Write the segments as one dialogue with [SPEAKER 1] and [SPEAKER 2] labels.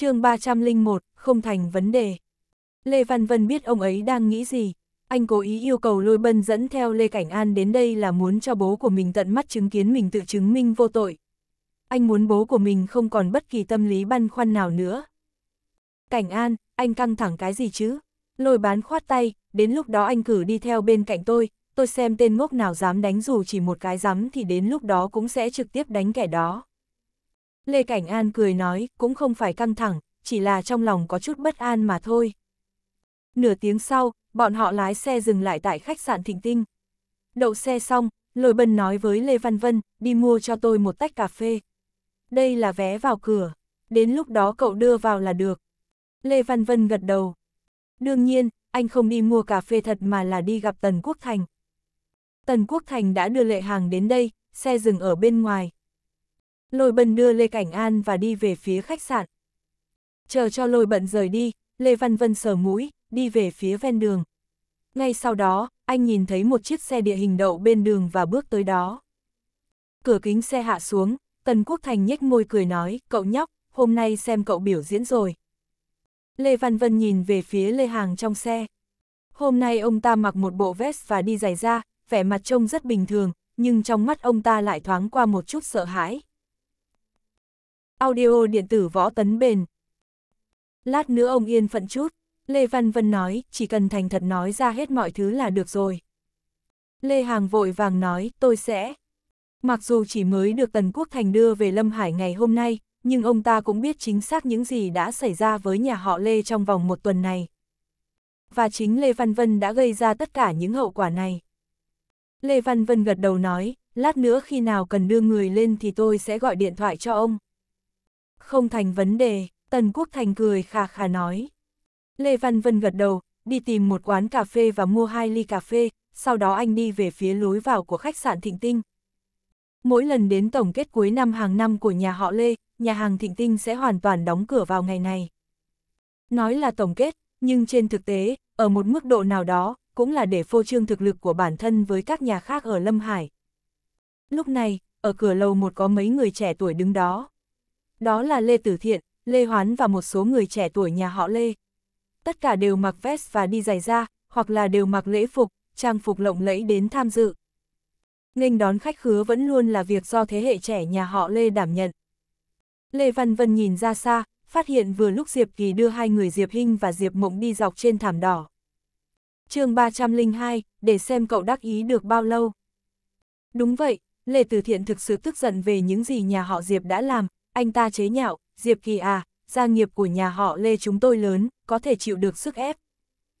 [SPEAKER 1] chương 301, không thành vấn đề. Lê Văn Vân biết ông ấy đang nghĩ gì. Anh cố ý yêu cầu lôi bân dẫn theo Lê Cảnh An đến đây là muốn cho bố của mình tận mắt chứng kiến mình tự chứng minh vô tội. Anh muốn bố của mình không còn bất kỳ tâm lý băn khoăn nào nữa. Cảnh An, anh căng thẳng cái gì chứ? Lôi bán khoát tay, đến lúc đó anh cử đi theo bên cạnh tôi, tôi xem tên ngốc nào dám đánh dù chỉ một cái dám thì đến lúc đó cũng sẽ trực tiếp đánh kẻ đó. Lê Cảnh An cười nói, cũng không phải căng thẳng, chỉ là trong lòng có chút bất an mà thôi. Nửa tiếng sau, bọn họ lái xe dừng lại tại khách sạn Thịnh Tinh. Đậu xe xong, Lôi Bân nói với Lê Văn Vân, đi mua cho tôi một tách cà phê. Đây là vé vào cửa, đến lúc đó cậu đưa vào là được. Lê Văn Vân gật đầu. Đương nhiên, anh không đi mua cà phê thật mà là đi gặp Tần Quốc Thành. Tần Quốc Thành đã đưa Lệ Hàng đến đây, xe dừng ở bên ngoài, Lôi Bân đưa Lê Cảnh An và đi về phía khách sạn. Chờ cho Lôi Bận rời đi, Lê Văn Vân sờ mũi, đi về phía ven đường. Ngay sau đó, anh nhìn thấy một chiếc xe địa hình đậu bên đường và bước tới đó. Cửa kính xe hạ xuống, Tần Quốc Thành nhếch môi cười nói, cậu nhóc, hôm nay xem cậu biểu diễn rồi. Lê Văn Vân nhìn về phía Lê Hàng trong xe. Hôm nay ông ta mặc một bộ vest và đi giày da, vẻ mặt trông rất bình thường, nhưng trong mắt ông ta lại thoáng qua một chút sợ hãi. Audio điện tử võ tấn bền. Lát nữa ông yên phận chút, Lê Văn Vân nói, chỉ cần thành thật nói ra hết mọi thứ là được rồi. Lê Hàng vội vàng nói, tôi sẽ. Mặc dù chỉ mới được Tần Quốc Thành đưa về Lâm Hải ngày hôm nay, nhưng ông ta cũng biết chính xác những gì đã xảy ra với nhà họ Lê trong vòng một tuần này. Và chính Lê Văn Vân đã gây ra tất cả những hậu quả này. Lê Văn Vân gật đầu nói, lát nữa khi nào cần đưa người lên thì tôi sẽ gọi điện thoại cho ông. Không thành vấn đề, Tần Quốc Thành cười khà khà nói. Lê Văn Vân gật đầu, đi tìm một quán cà phê và mua hai ly cà phê, sau đó anh đi về phía lối vào của khách sạn Thịnh Tinh. Mỗi lần đến tổng kết cuối năm hàng năm của nhà họ Lê, nhà hàng Thịnh Tinh sẽ hoàn toàn đóng cửa vào ngày này. Nói là tổng kết, nhưng trên thực tế, ở một mức độ nào đó, cũng là để phô trương thực lực của bản thân với các nhà khác ở Lâm Hải. Lúc này, ở cửa lầu một có mấy người trẻ tuổi đứng đó. Đó là Lê Tử Thiện, Lê Hoán và một số người trẻ tuổi nhà họ Lê. Tất cả đều mặc vest và đi giày da, hoặc là đều mặc lễ phục, trang phục lộng lẫy đến tham dự. Nghênh đón khách khứa vẫn luôn là việc do thế hệ trẻ nhà họ Lê đảm nhận. Lê Văn Vân nhìn ra xa, phát hiện vừa lúc Diệp Kỳ đưa hai người Diệp Hinh và Diệp Mộng đi dọc trên thảm đỏ. chương 302, để xem cậu đắc ý được bao lâu. Đúng vậy, Lê Tử Thiện thực sự tức giận về những gì nhà họ Diệp đã làm, anh ta chế nhạo, Diệp Kỳ à, gia nghiệp của nhà họ Lê chúng tôi lớn, có thể chịu được sức ép.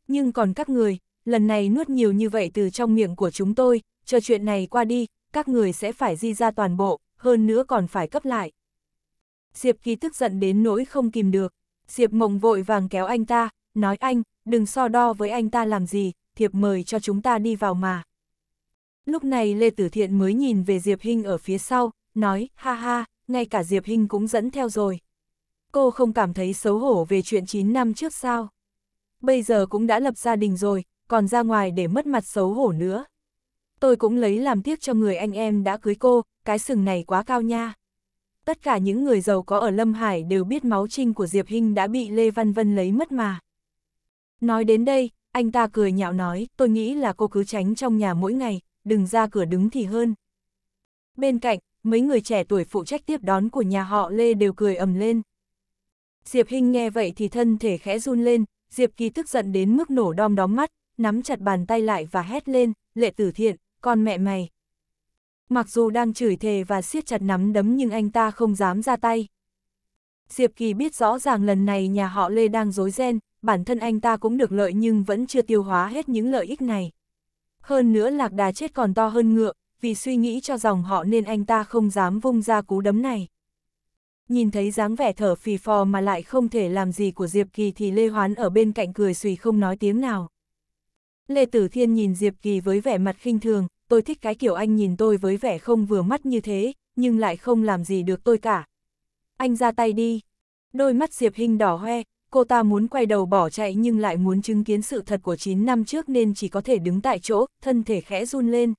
[SPEAKER 1] Nhưng còn các người, lần này nuốt nhiều như vậy từ trong miệng của chúng tôi, chờ chuyện này qua đi, các người sẽ phải di ra toàn bộ, hơn nữa còn phải cấp lại. Diệp Kỳ tức giận đến nỗi không kìm được, Diệp Mộng vội vàng kéo anh ta, nói anh, đừng so đo với anh ta làm gì, thiệp mời cho chúng ta đi vào mà. Lúc này Lê Tử Thiện mới nhìn về Diệp Hinh ở phía sau, nói, ha ha, ngay cả Diệp Hinh cũng dẫn theo rồi. Cô không cảm thấy xấu hổ về chuyện 9 năm trước sao? Bây giờ cũng đã lập gia đình rồi, còn ra ngoài để mất mặt xấu hổ nữa. Tôi cũng lấy làm tiếc cho người anh em đã cưới cô, cái sừng này quá cao nha. Tất cả những người giàu có ở Lâm Hải đều biết máu trinh của Diệp Hinh đã bị Lê Văn Vân lấy mất mà. Nói đến đây, anh ta cười nhạo nói, tôi nghĩ là cô cứ tránh trong nhà mỗi ngày, đừng ra cửa đứng thì hơn. Bên cạnh, mấy người trẻ tuổi phụ trách tiếp đón của nhà họ Lê đều cười ầm lên. Diệp Hinh nghe vậy thì thân thể khẽ run lên, Diệp Kỳ tức giận đến mức nổ đom đóm mắt, nắm chặt bàn tay lại và hét lên, lệ tử thiện, con mẹ mày. Mặc dù đang chửi thề và siết chặt nắm đấm nhưng anh ta không dám ra tay. Diệp Kỳ biết rõ ràng lần này nhà họ Lê đang dối ren, bản thân anh ta cũng được lợi nhưng vẫn chưa tiêu hóa hết những lợi ích này. Hơn nữa lạc đà chết còn to hơn ngựa, vì suy nghĩ cho dòng họ nên anh ta không dám vung ra cú đấm này. Nhìn thấy dáng vẻ thở phì phò mà lại không thể làm gì của Diệp Kỳ thì Lê Hoán ở bên cạnh cười xùy không nói tiếng nào. Lê Tử Thiên nhìn Diệp Kỳ với vẻ mặt khinh thường, tôi thích cái kiểu anh nhìn tôi với vẻ không vừa mắt như thế, nhưng lại không làm gì được tôi cả. Anh ra tay đi. Đôi mắt Diệp Hinh đỏ hoe, cô ta muốn quay đầu bỏ chạy nhưng lại muốn chứng kiến sự thật của 9 năm trước nên chỉ có thể đứng tại chỗ, thân thể khẽ run lên.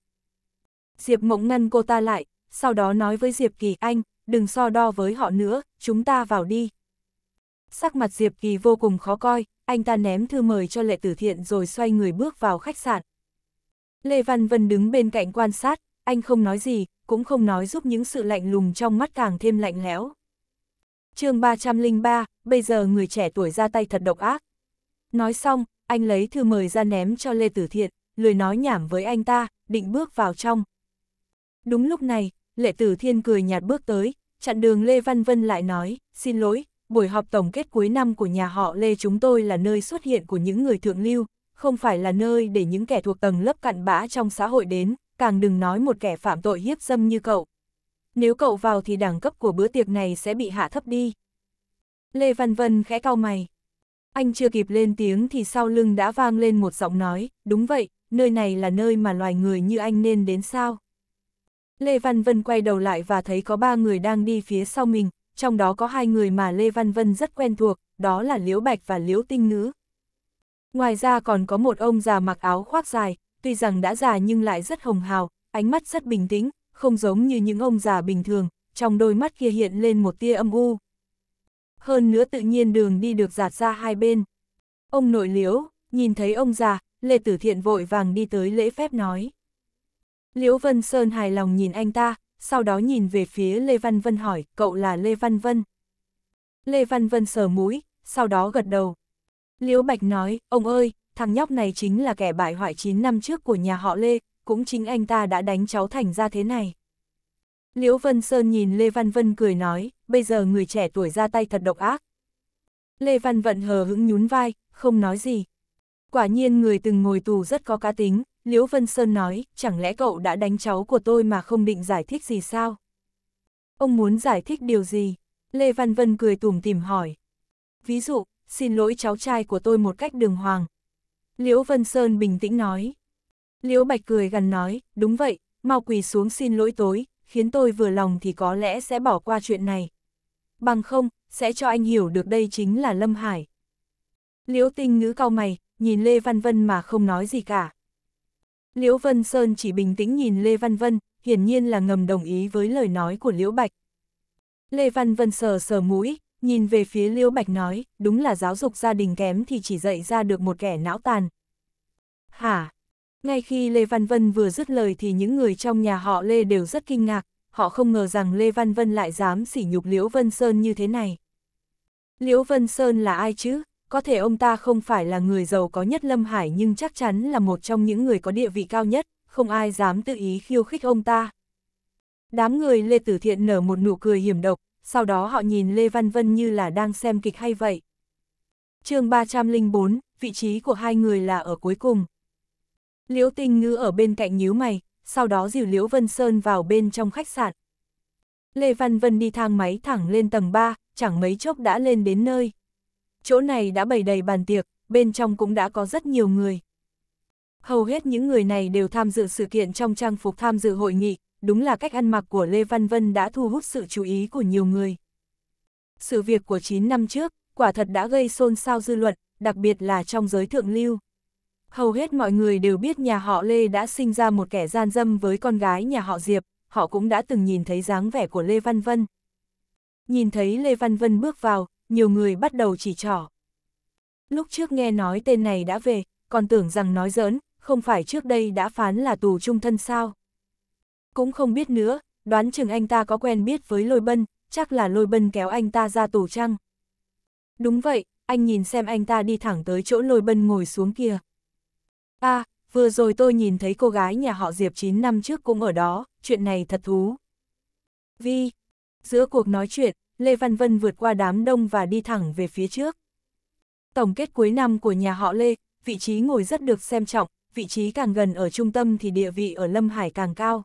[SPEAKER 1] Diệp Mộng ngăn cô ta lại, sau đó nói với Diệp Kỳ anh, đừng so đo với họ nữa, chúng ta vào đi. Sắc mặt Diệp Kỳ vô cùng khó coi, anh ta ném thư mời cho lệ tử thiện rồi xoay người bước vào khách sạn. Lê Văn Vân đứng bên cạnh quan sát, anh không nói gì, cũng không nói giúp những sự lạnh lùng trong mắt càng thêm lạnh lẽo. chương 303, bây giờ người trẻ tuổi ra tay thật độc ác. Nói xong, anh lấy thư mời ra ném cho Lê Tử Thiện, lười nói nhảm với anh ta, định bước vào trong. Đúng lúc này, Lệ Tử Thiên cười nhạt bước tới, chặn đường Lê Văn Vân lại nói, xin lỗi, buổi họp tổng kết cuối năm của nhà họ Lê chúng tôi là nơi xuất hiện của những người thượng lưu, không phải là nơi để những kẻ thuộc tầng lớp cặn bã trong xã hội đến, càng đừng nói một kẻ phạm tội hiếp dâm như cậu. Nếu cậu vào thì đẳng cấp của bữa tiệc này sẽ bị hạ thấp đi. Lê Văn Vân khẽ cau mày. Anh chưa kịp lên tiếng thì sau lưng đã vang lên một giọng nói, đúng vậy, nơi này là nơi mà loài người như anh nên đến sao? Lê Văn Vân quay đầu lại và thấy có ba người đang đi phía sau mình, trong đó có hai người mà Lê Văn Vân rất quen thuộc, đó là Liễu Bạch và Liễu Tinh Ngữ. Ngoài ra còn có một ông già mặc áo khoác dài, tuy rằng đã già nhưng lại rất hồng hào, ánh mắt rất bình tĩnh, không giống như những ông già bình thường, trong đôi mắt kia hiện lên một tia âm u. Hơn nữa tự nhiên đường đi được giạt ra hai bên. Ông nội liễu, nhìn thấy ông già, Lê Tử Thiện vội vàng đi tới lễ phép nói. Liễu Vân Sơn hài lòng nhìn anh ta, sau đó nhìn về phía Lê Văn Vân hỏi, cậu là Lê Văn Vân. Lê Văn Vân sờ mũi, sau đó gật đầu. Liễu Bạch nói, ông ơi, thằng nhóc này chính là kẻ bại hoại 9 năm trước của nhà họ Lê, cũng chính anh ta đã đánh cháu thành ra thế này. Liễu Vân Sơn nhìn Lê Văn Vân cười nói, bây giờ người trẻ tuổi ra tay thật độc ác. Lê Văn Vận hờ hững nhún vai, không nói gì. Quả nhiên người từng ngồi tù rất có cá tính, Liễu Vân Sơn nói, chẳng lẽ cậu đã đánh cháu của tôi mà không định giải thích gì sao? Ông muốn giải thích điều gì? Lê Văn Vân cười tủm tìm hỏi. Ví dụ, xin lỗi cháu trai của tôi một cách đường hoàng. Liễu Vân Sơn bình tĩnh nói. Liễu Bạch cười gần nói, đúng vậy, mau quỳ xuống xin lỗi tối, khiến tôi vừa lòng thì có lẽ sẽ bỏ qua chuyện này. Bằng không, sẽ cho anh hiểu được đây chính là Lâm Hải. Liễu Tinh ngữ cao mày, nhìn Lê Văn Vân mà không nói gì cả. Liễu Vân Sơn chỉ bình tĩnh nhìn Lê Văn Vân, hiển nhiên là ngầm đồng ý với lời nói của Liễu Bạch. Lê Văn Vân sờ sờ mũi, nhìn về phía Liễu Bạch nói, đúng là giáo dục gia đình kém thì chỉ dạy ra được một kẻ não tàn. Hả? Ngay khi Lê Văn Vân vừa dứt lời thì những người trong nhà họ Lê đều rất kinh ngạc, họ không ngờ rằng Lê Văn Vân lại dám sỉ nhục Liễu Vân Sơn như thế này. Liễu Vân Sơn là ai chứ? có thể ông ta không phải là người giàu có nhất Lâm Hải nhưng chắc chắn là một trong những người có địa vị cao nhất, không ai dám tự ý khiêu khích ông ta. Đám người Lê Tử Thiện nở một nụ cười hiểm độc, sau đó họ nhìn Lê Văn Vân như là đang xem kịch hay vậy. chương 304, vị trí của hai người là ở cuối cùng. Liễu Tinh Ngư ở bên cạnh nhíu mày, sau đó dìu Liễu Vân Sơn vào bên trong khách sạn. Lê Văn Vân đi thang máy thẳng lên tầng 3, chẳng mấy chốc đã lên đến nơi chỗ này đã bày đầy bàn tiệc, bên trong cũng đã có rất nhiều người. Hầu hết những người này đều tham dự sự kiện trong trang phục tham dự hội nghị, đúng là cách ăn mặc của Lê Văn Vân đã thu hút sự chú ý của nhiều người. Sự việc của 9 năm trước, quả thật đã gây xôn xao dư luận, đặc biệt là trong giới thượng lưu. Hầu hết mọi người đều biết nhà họ Lê đã sinh ra một kẻ gian dâm với con gái nhà họ Diệp, họ cũng đã từng nhìn thấy dáng vẻ của Lê Văn Vân. Nhìn thấy Lê Văn Vân bước vào, nhiều người bắt đầu chỉ trỏ. Lúc trước nghe nói tên này đã về, còn tưởng rằng nói giỡn, không phải trước đây đã phán là tù trung thân sao. Cũng không biết nữa, đoán chừng anh ta có quen biết với lôi bân, chắc là lôi bân kéo anh ta ra tù chăng. Đúng vậy, anh nhìn xem anh ta đi thẳng tới chỗ lôi bân ngồi xuống kia. À, vừa rồi tôi nhìn thấy cô gái nhà họ Diệp 9 năm trước cũng ở đó, chuyện này thật thú. Vi, giữa cuộc nói chuyện, Lê Văn Vân vượt qua đám đông và đi thẳng về phía trước. Tổng kết cuối năm của nhà họ Lê, vị trí ngồi rất được xem trọng, vị trí càng gần ở trung tâm thì địa vị ở Lâm Hải càng cao.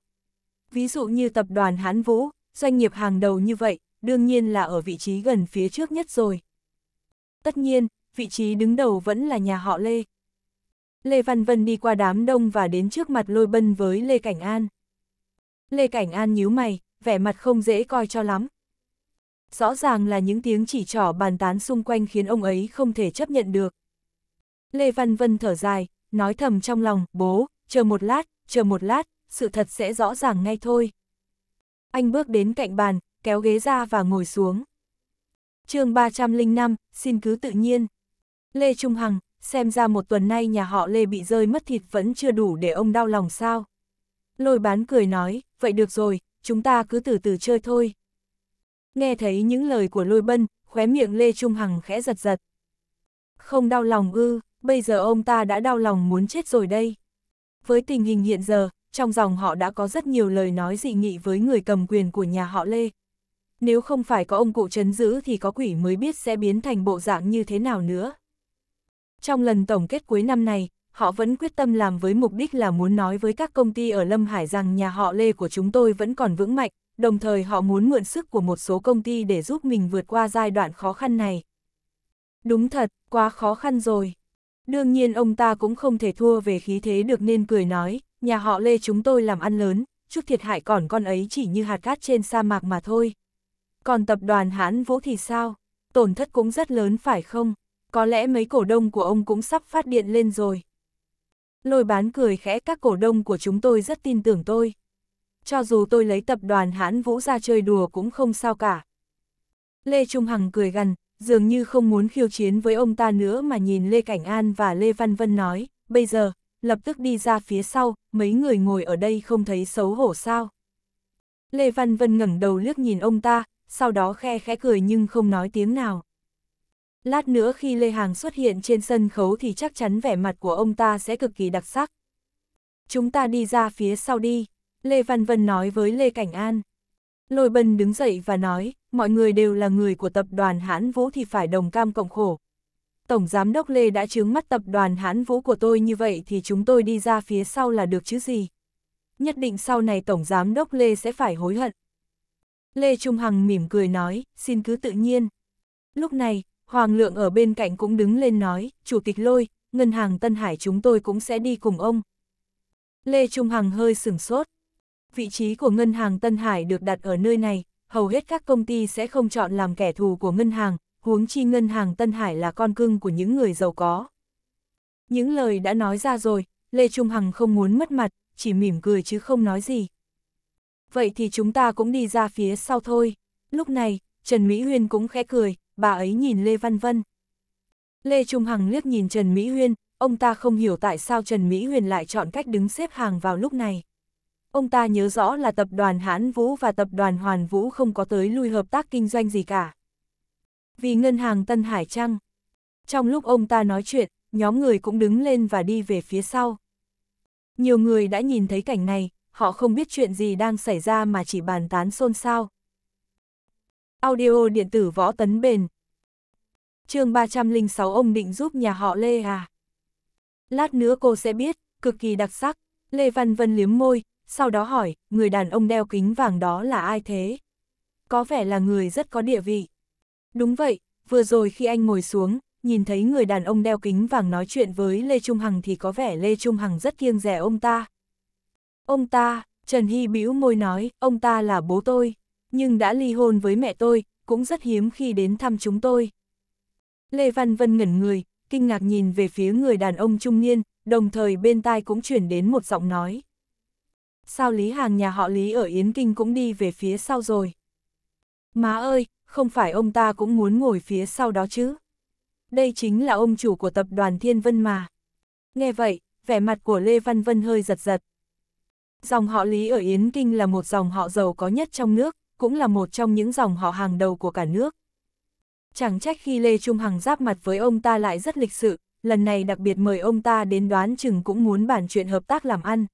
[SPEAKER 1] Ví dụ như tập đoàn Hán Vũ, doanh nghiệp hàng đầu như vậy, đương nhiên là ở vị trí gần phía trước nhất rồi. Tất nhiên, vị trí đứng đầu vẫn là nhà họ Lê. Lê Văn Vân đi qua đám đông và đến trước mặt lôi bân với Lê Cảnh An. Lê Cảnh An nhíu mày, vẻ mặt không dễ coi cho lắm, Rõ ràng là những tiếng chỉ trỏ bàn tán xung quanh khiến ông ấy không thể chấp nhận được. Lê Văn Vân thở dài, nói thầm trong lòng, bố, chờ một lát, chờ một lát, sự thật sẽ rõ ràng ngay thôi. Anh bước đến cạnh bàn, kéo ghế ra và ngồi xuống. chương 305, xin cứ tự nhiên. Lê Trung Hằng, xem ra một tuần nay nhà họ Lê bị rơi mất thịt vẫn chưa đủ để ông đau lòng sao. Lôi bán cười nói, vậy được rồi, chúng ta cứ từ từ chơi thôi. Nghe thấy những lời của lôi bân, khóe miệng Lê Trung Hằng khẽ giật giật. Không đau lòng ư, bây giờ ông ta đã đau lòng muốn chết rồi đây. Với tình hình hiện giờ, trong dòng họ đã có rất nhiều lời nói dị nghị với người cầm quyền của nhà họ Lê. Nếu không phải có ông cụ chấn giữ thì có quỷ mới biết sẽ biến thành bộ dạng như thế nào nữa. Trong lần tổng kết cuối năm này, họ vẫn quyết tâm làm với mục đích là muốn nói với các công ty ở Lâm Hải rằng nhà họ Lê của chúng tôi vẫn còn vững mạnh, đồng thời họ muốn mượn sức của một số công ty để giúp mình vượt qua giai đoạn khó khăn này. Đúng thật, quá khó khăn rồi. Đương nhiên ông ta cũng không thể thua về khí thế được nên cười nói, nhà họ Lê chúng tôi làm ăn lớn, chút thiệt hại còn con ấy chỉ như hạt cát trên sa mạc mà thôi. Còn tập đoàn Hãn Vũ thì sao? Tổn thất cũng rất lớn phải không? Có lẽ mấy cổ đông của ông cũng sắp phát điện lên rồi. Lôi bán cười khẽ các cổ đông của chúng tôi rất tin tưởng tôi cho dù tôi lấy tập đoàn hãn vũ ra chơi đùa cũng không sao cả. Lê Trung Hằng cười gần, dường như không muốn khiêu chiến với ông ta nữa mà nhìn Lê Cảnh An và Lê Văn Vân nói, bây giờ, lập tức đi ra phía sau, mấy người ngồi ở đây không thấy xấu hổ sao. Lê Văn Vân ngẩng đầu liếc nhìn ông ta, sau đó khe khẽ cười nhưng không nói tiếng nào. Lát nữa khi Lê Hàng xuất hiện trên sân khấu thì chắc chắn vẻ mặt của ông ta sẽ cực kỳ đặc sắc. Chúng ta đi ra phía sau đi. Lê Văn Vân nói với Lê Cảnh An. Lôi Bân đứng dậy và nói, mọi người đều là người của tập đoàn Hãn Vũ thì phải đồng cam cộng khổ. Tổng Giám đốc Lê đã chứng mắt tập đoàn Hãn Vũ của tôi như vậy thì chúng tôi đi ra phía sau là được chứ gì. Nhất định sau này Tổng Giám đốc Lê sẽ phải hối hận. Lê Trung Hằng mỉm cười nói, xin cứ tự nhiên. Lúc này, Hoàng Lượng ở bên cạnh cũng đứng lên nói, Chủ tịch Lôi, Ngân hàng Tân Hải chúng tôi cũng sẽ đi cùng ông. Lê Trung Hằng hơi sửng sốt, vị trí của ngân hàng Tân Hải được đặt ở nơi này, hầu hết các công ty sẽ không chọn làm kẻ thù của ngân hàng, huống chi ngân hàng Tân Hải là con cưng của những người giàu có. Những lời đã nói ra rồi, Lê Trung Hằng không muốn mất mặt, chỉ mỉm cười chứ không nói gì. Vậy thì chúng ta cũng đi ra phía sau thôi. Lúc này, Trần Mỹ Huyên cũng khẽ cười, bà ấy nhìn Lê Văn Vân. Lê Trung Hằng liếc nhìn Trần Mỹ Huyên, ông ta không hiểu tại sao Trần Mỹ Huyên lại chọn cách đứng xếp hàng vào lúc này ông ta nhớ rõ là tập đoàn Hãn Vũ và tập đoàn Hoàn Vũ không có tới lui hợp tác kinh doanh gì cả. Vì ngân hàng Tân Hải Trăng. Trong lúc ông ta nói chuyện, nhóm người cũng đứng lên và đi về phía sau. Nhiều người đã nhìn thấy cảnh này, họ không biết chuyện gì đang xảy ra mà chỉ bàn tán xôn xao. Audio điện tử võ tấn bền. chương 306 ông định giúp nhà họ Lê à? Lát nữa cô sẽ biết, cực kỳ đặc sắc. Lê Văn Vân liếm môi, sau đó hỏi, người đàn ông đeo kính vàng đó là ai thế? Có vẻ là người rất có địa vị. Đúng vậy, vừa rồi khi anh ngồi xuống, nhìn thấy người đàn ông đeo kính vàng nói chuyện với Lê Trung Hằng thì có vẻ Lê Trung Hằng rất kiêng rẻ ông ta. Ông ta, Trần Hy bĩu môi nói, ông ta là bố tôi, nhưng đã ly hôn với mẹ tôi, cũng rất hiếm khi đến thăm chúng tôi. Lê Văn Vân ngẩn người, kinh ngạc nhìn về phía người đàn ông trung niên, đồng thời bên tai cũng chuyển đến một giọng nói sao Lý Hàng nhà họ Lý ở Yến Kinh cũng đi về phía sau rồi. Má ơi, không phải ông ta cũng muốn ngồi phía sau đó chứ. Đây chính là ông chủ của tập đoàn Thiên Vân mà. Nghe vậy, vẻ mặt của Lê Văn Vân hơi giật giật. Dòng họ Lý ở Yến Kinh là một dòng họ giàu có nhất trong nước, cũng là một trong những dòng họ hàng đầu của cả nước. Chẳng trách khi Lê Trung Hằng giáp mặt với ông ta lại rất lịch sự, lần này đặc biệt mời ông ta đến đoán chừng cũng muốn bàn chuyện hợp tác làm ăn.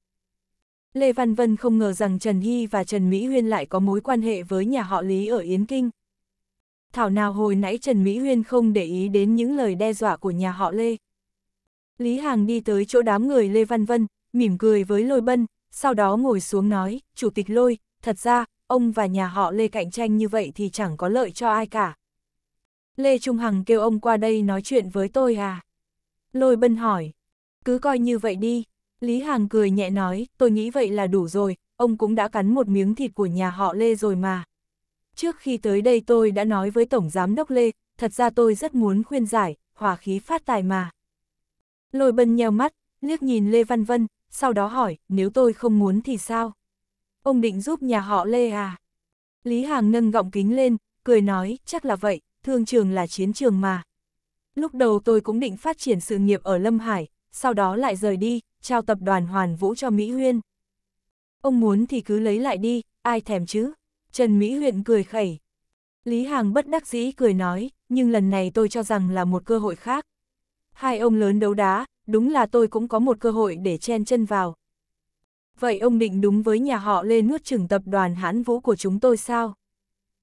[SPEAKER 1] Lê Văn Vân không ngờ rằng Trần Hy và Trần Mỹ Huyên lại có mối quan hệ với nhà họ Lý ở Yến Kinh. Thảo nào hồi nãy Trần Mỹ Huyên không để ý đến những lời đe dọa của nhà họ Lê. Lý Hàng đi tới chỗ đám người Lê Văn Vân, mỉm cười với Lôi Bân, sau đó ngồi xuống nói, Chủ tịch Lôi, thật ra, ông và nhà họ Lê cạnh tranh như vậy thì chẳng có lợi cho ai cả. Lê Trung Hằng kêu ông qua đây nói chuyện với tôi à? Lôi Bân hỏi, cứ coi như vậy đi. Lý Hàn cười nhẹ nói, tôi nghĩ vậy là đủ rồi, ông cũng đã cắn một miếng thịt của nhà họ Lê rồi mà. Trước khi tới đây tôi đã nói với Tổng Giám Đốc Lê, thật ra tôi rất muốn khuyên giải, hòa khí phát tài mà. Lôi bân nheo mắt, liếc nhìn Lê Văn Vân, sau đó hỏi, nếu tôi không muốn thì sao? Ông định giúp nhà họ Lê à? Lý Hàng nâng gọng kính lên, cười nói, chắc là vậy, thương trường là chiến trường mà. Lúc đầu tôi cũng định phát triển sự nghiệp ở Lâm Hải, sau đó lại rời đi, trao tập đoàn Hoàn Vũ cho Mỹ Huyên. Ông muốn thì cứ lấy lại đi, ai thèm chứ? Trần Mỹ Huyên cười khẩy. Lý Hàng bất đắc dĩ cười nói, nhưng lần này tôi cho rằng là một cơ hội khác. Hai ông lớn đấu đá, đúng là tôi cũng có một cơ hội để chen chân vào. Vậy ông định đúng với nhà họ Lê nuốt chừng tập đoàn hãn vũ của chúng tôi sao?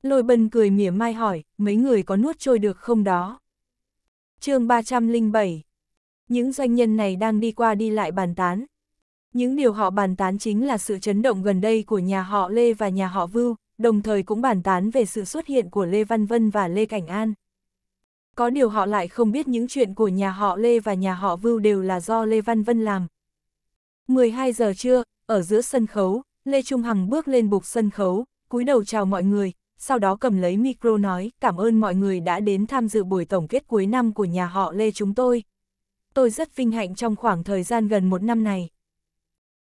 [SPEAKER 1] Lôi bân cười mỉa mai hỏi, mấy người có nuốt trôi được không đó? chương 307 những doanh nhân này đang đi qua đi lại bàn tán. Những điều họ bàn tán chính là sự chấn động gần đây của nhà họ Lê và nhà họ Vưu, đồng thời cũng bàn tán về sự xuất hiện của Lê Văn Vân và Lê Cảnh An. Có điều họ lại không biết những chuyện của nhà họ Lê và nhà họ Vưu đều là do Lê Văn Vân làm. 12 giờ trưa, ở giữa sân khấu, Lê Trung Hằng bước lên bục sân khấu, cúi đầu chào mọi người, sau đó cầm lấy micro nói cảm ơn mọi người đã đến tham dự buổi tổng kết cuối năm của nhà họ Lê chúng tôi tôi rất vinh hạnh trong khoảng thời gian gần một năm này.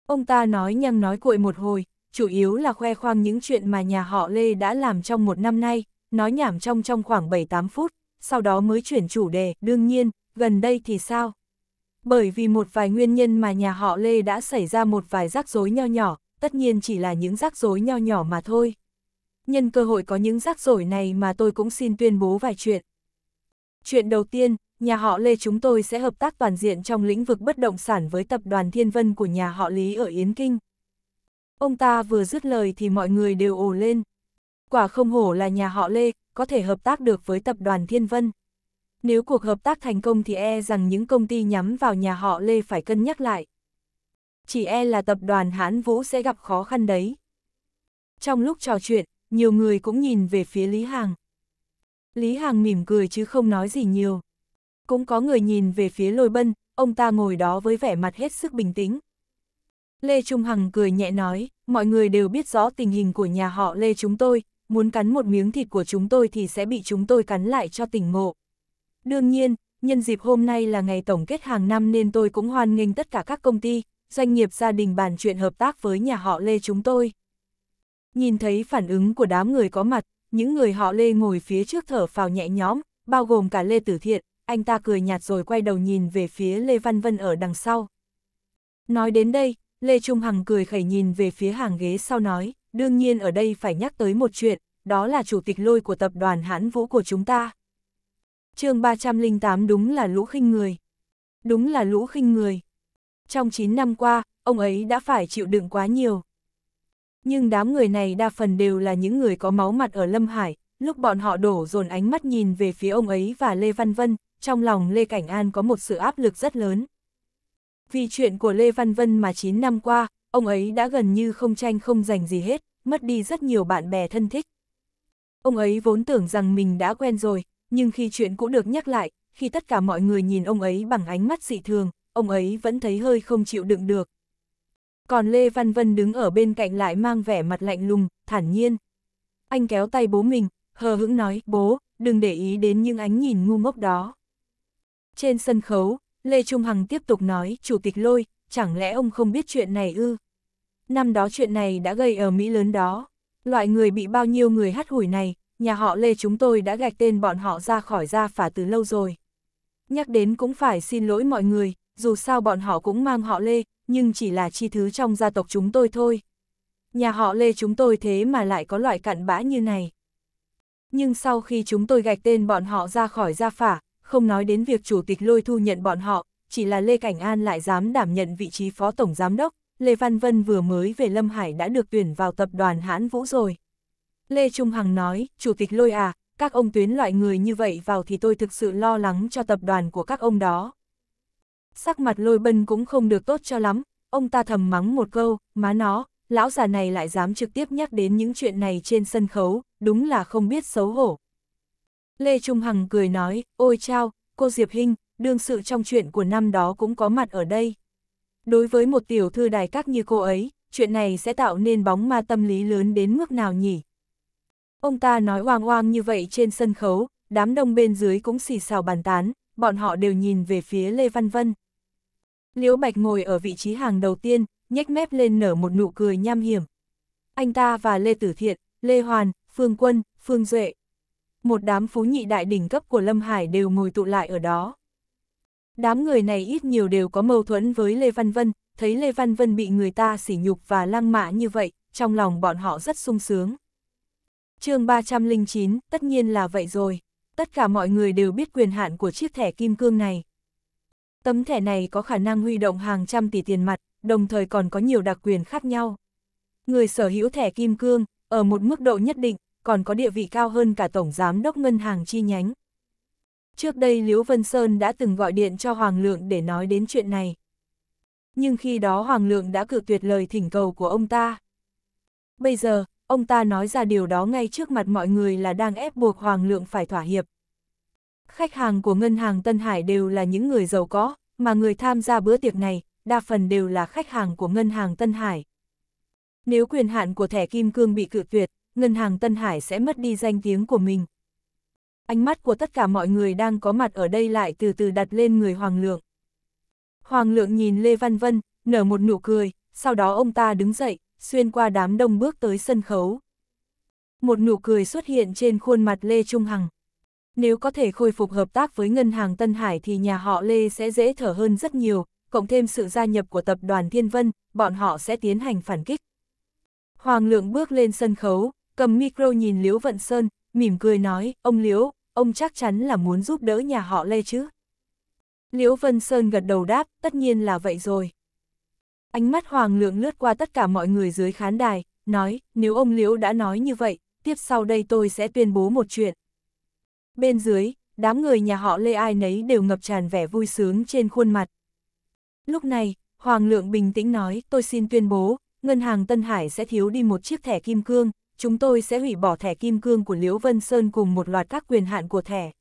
[SPEAKER 1] Ông ta nói nhăng nói cuội một hồi, chủ yếu là khoe khoang những chuyện mà nhà họ Lê đã làm trong một năm nay, nói nhảm trong trong khoảng 7-8 phút, sau đó mới chuyển chủ đề, đương nhiên, gần đây thì sao? Bởi vì một vài nguyên nhân mà nhà họ Lê đã xảy ra một vài rắc rối nho nhỏ, tất nhiên chỉ là những rắc rối nho nhỏ mà thôi. Nhân cơ hội có những rắc rối này mà tôi cũng xin tuyên bố vài chuyện. Chuyện đầu tiên, nhà họ Lê chúng tôi sẽ hợp tác toàn diện trong lĩnh vực bất động sản với tập đoàn Thiên Vân của nhà họ Lý ở Yến Kinh. Ông ta vừa dứt lời thì mọi người đều ồ lên. Quả không hổ là nhà họ Lê, có thể hợp tác được với tập đoàn Thiên Vân. Nếu cuộc hợp tác thành công thì e rằng những công ty nhắm vào nhà họ Lê phải cân nhắc lại. Chỉ e là tập đoàn Hãn Vũ sẽ gặp khó khăn đấy. Trong lúc trò chuyện, nhiều người cũng nhìn về phía Lý Hàng. Lý Hàng mỉm cười chứ không nói gì nhiều cũng có người nhìn về phía lôi bân, ông ta ngồi đó với vẻ mặt hết sức bình tĩnh. Lê Trung Hằng cười nhẹ nói, mọi người đều biết rõ tình hình của nhà họ Lê chúng tôi, muốn cắn một miếng thịt của chúng tôi thì sẽ bị chúng tôi cắn lại cho tỉnh ngộ. Đương nhiên, nhân dịp hôm nay là ngày tổng kết hàng năm nên tôi cũng hoan nghênh tất cả các công ty, doanh nghiệp gia đình bàn chuyện hợp tác với nhà họ Lê chúng tôi. Nhìn thấy phản ứng của đám người có mặt, những người họ Lê ngồi phía trước thở phào nhẹ nhõm, bao gồm cả Lê Tử Thiện, anh ta cười nhạt rồi quay đầu nhìn về phía Lê Văn Vân ở đằng sau. Nói đến đây, Lê Trung Hằng cười khẩy nhìn về phía hàng ghế sau nói, đương nhiên ở đây phải nhắc tới một chuyện, đó là chủ tịch lôi của tập đoàn hãn vũ của chúng ta. chương 308 đúng là lũ khinh người. Đúng là lũ khinh người. Trong 9 năm qua, ông ấy đã phải chịu đựng quá nhiều. Nhưng đám người này đa phần đều là những người có máu mặt ở Lâm Hải, lúc bọn họ đổ dồn ánh mắt nhìn về phía ông ấy và Lê Văn Vân, trong lòng Lê Cảnh An có một sự áp lực rất lớn. Vì chuyện của Lê Văn Vân mà 9 năm qua, ông ấy đã gần như không tranh không giành gì hết, mất đi rất nhiều bạn bè thân thích. Ông ấy vốn tưởng rằng mình đã quen rồi, nhưng khi chuyện cũng được nhắc lại, khi tất cả mọi người nhìn ông ấy bằng ánh mắt dị thường, ông ấy vẫn thấy hơi không chịu đựng được. Còn Lê Văn Vân đứng ở bên cạnh lại mang vẻ mặt lạnh lùng, thản nhiên. Anh kéo tay bố mình, hờ hững nói, bố, đừng để ý đến những ánh nhìn ngu ngốc đó. Trên sân khấu, Lê Trung Hằng tiếp tục nói, Chủ tịch Lôi, chẳng lẽ ông không biết chuyện này ư? Năm đó chuyện này đã gây ở Mỹ lớn đó. Loại người bị bao nhiêu người hắt hủi này, nhà họ Lê chúng tôi đã gạch tên bọn họ ra khỏi gia phả từ lâu rồi. Nhắc đến cũng phải xin lỗi mọi người, dù sao bọn họ cũng mang họ Lê, nhưng chỉ là chi thứ trong gia tộc chúng tôi thôi. Nhà họ Lê chúng tôi thế mà lại có loại cặn bã như này. Nhưng sau khi chúng tôi gạch tên bọn họ ra khỏi gia phả, không nói đến việc chủ tịch lôi thu nhận bọn họ, chỉ là Lê Cảnh An lại dám đảm nhận vị trí phó tổng giám đốc, Lê Văn Vân vừa mới về Lâm Hải đã được tuyển vào tập đoàn Hãn Vũ rồi. Lê Trung Hằng nói, chủ tịch lôi à, các ông tuyến loại người như vậy vào thì tôi thực sự lo lắng cho tập đoàn của các ông đó. Sắc mặt lôi bân cũng không được tốt cho lắm, ông ta thầm mắng một câu, má nó, lão già này lại dám trực tiếp nhắc đến những chuyện này trên sân khấu, đúng là không biết xấu hổ. Lê Trung Hằng cười nói, ôi chao, cô Diệp Hinh, đương sự trong chuyện của năm đó cũng có mặt ở đây. Đối với một tiểu thư đài các như cô ấy, chuyện này sẽ tạo nên bóng ma tâm lý lớn đến mức nào nhỉ? Ông ta nói hoang hoang như vậy trên sân khấu, đám đông bên dưới cũng xì xào bàn tán, bọn họ đều nhìn về phía Lê Văn Vân. Liễu Bạch ngồi ở vị trí hàng đầu tiên, nhếch mép lên nở một nụ cười nham hiểm. Anh ta và Lê Tử Thiện, Lê Hoàn, Phương Quân, Phương Duệ, một đám phú nhị đại đỉnh cấp của Lâm Hải đều ngồi tụ lại ở đó. Đám người này ít nhiều đều có mâu thuẫn với Lê Văn Vân, thấy Lê Văn Vân bị người ta sỉ nhục và lăng mạ như vậy, trong lòng bọn họ rất sung sướng. chương 309, tất nhiên là vậy rồi. Tất cả mọi người đều biết quyền hạn của chiếc thẻ kim cương này. Tấm thẻ này có khả năng huy động hàng trăm tỷ tiền mặt, đồng thời còn có nhiều đặc quyền khác nhau. Người sở hữu thẻ kim cương, ở một mức độ nhất định, còn có địa vị cao hơn cả Tổng Giám đốc Ngân hàng chi nhánh. Trước đây Liễu Vân Sơn đã từng gọi điện cho Hoàng Lượng để nói đến chuyện này. Nhưng khi đó Hoàng Lượng đã cự tuyệt lời thỉnh cầu của ông ta. Bây giờ, ông ta nói ra điều đó ngay trước mặt mọi người là đang ép buộc Hoàng Lượng phải thỏa hiệp. Khách hàng của ngân hàng Tân Hải đều là những người giàu có, mà người tham gia bữa tiệc này, đa phần đều là khách hàng của ngân hàng Tân Hải. Nếu quyền hạn của thẻ kim cương bị cự tuyệt, ngân hàng Tân Hải sẽ mất đi danh tiếng của mình. Ánh mắt của tất cả mọi người đang có mặt ở đây lại từ từ đặt lên người Hoàng Lượng. Hoàng Lượng nhìn Lê Văn Vân, nở một nụ cười, sau đó ông ta đứng dậy, xuyên qua đám đông bước tới sân khấu. Một nụ cười xuất hiện trên khuôn mặt Lê Trung Hằng. Nếu có thể khôi phục hợp tác với ngân hàng Tân Hải thì nhà họ Lê sẽ dễ thở hơn rất nhiều, cộng thêm sự gia nhập của tập đoàn Thiên Vân, bọn họ sẽ tiến hành phản kích. Hoàng Lượng bước lên sân khấu, cầm micro nhìn Liễu Vận Sơn, mỉm cười nói, ông Liễu, ông chắc chắn là muốn giúp đỡ nhà họ Lê chứ. Liễu Vân Sơn gật đầu đáp, tất nhiên là vậy rồi. Ánh mắt Hoàng Lượng lướt qua tất cả mọi người dưới khán đài, nói, nếu ông Liễu đã nói như vậy, tiếp sau đây tôi sẽ tuyên bố một chuyện. Bên dưới, đám người nhà họ Lê ai nấy đều ngập tràn vẻ vui sướng trên khuôn mặt. Lúc này, Hoàng Lượng bình tĩnh nói, tôi xin tuyên bố, ngân hàng Tân Hải sẽ thiếu đi một chiếc thẻ kim cương, chúng tôi sẽ hủy bỏ thẻ kim cương của Liễu Vân Sơn cùng một loạt các quyền hạn của thẻ.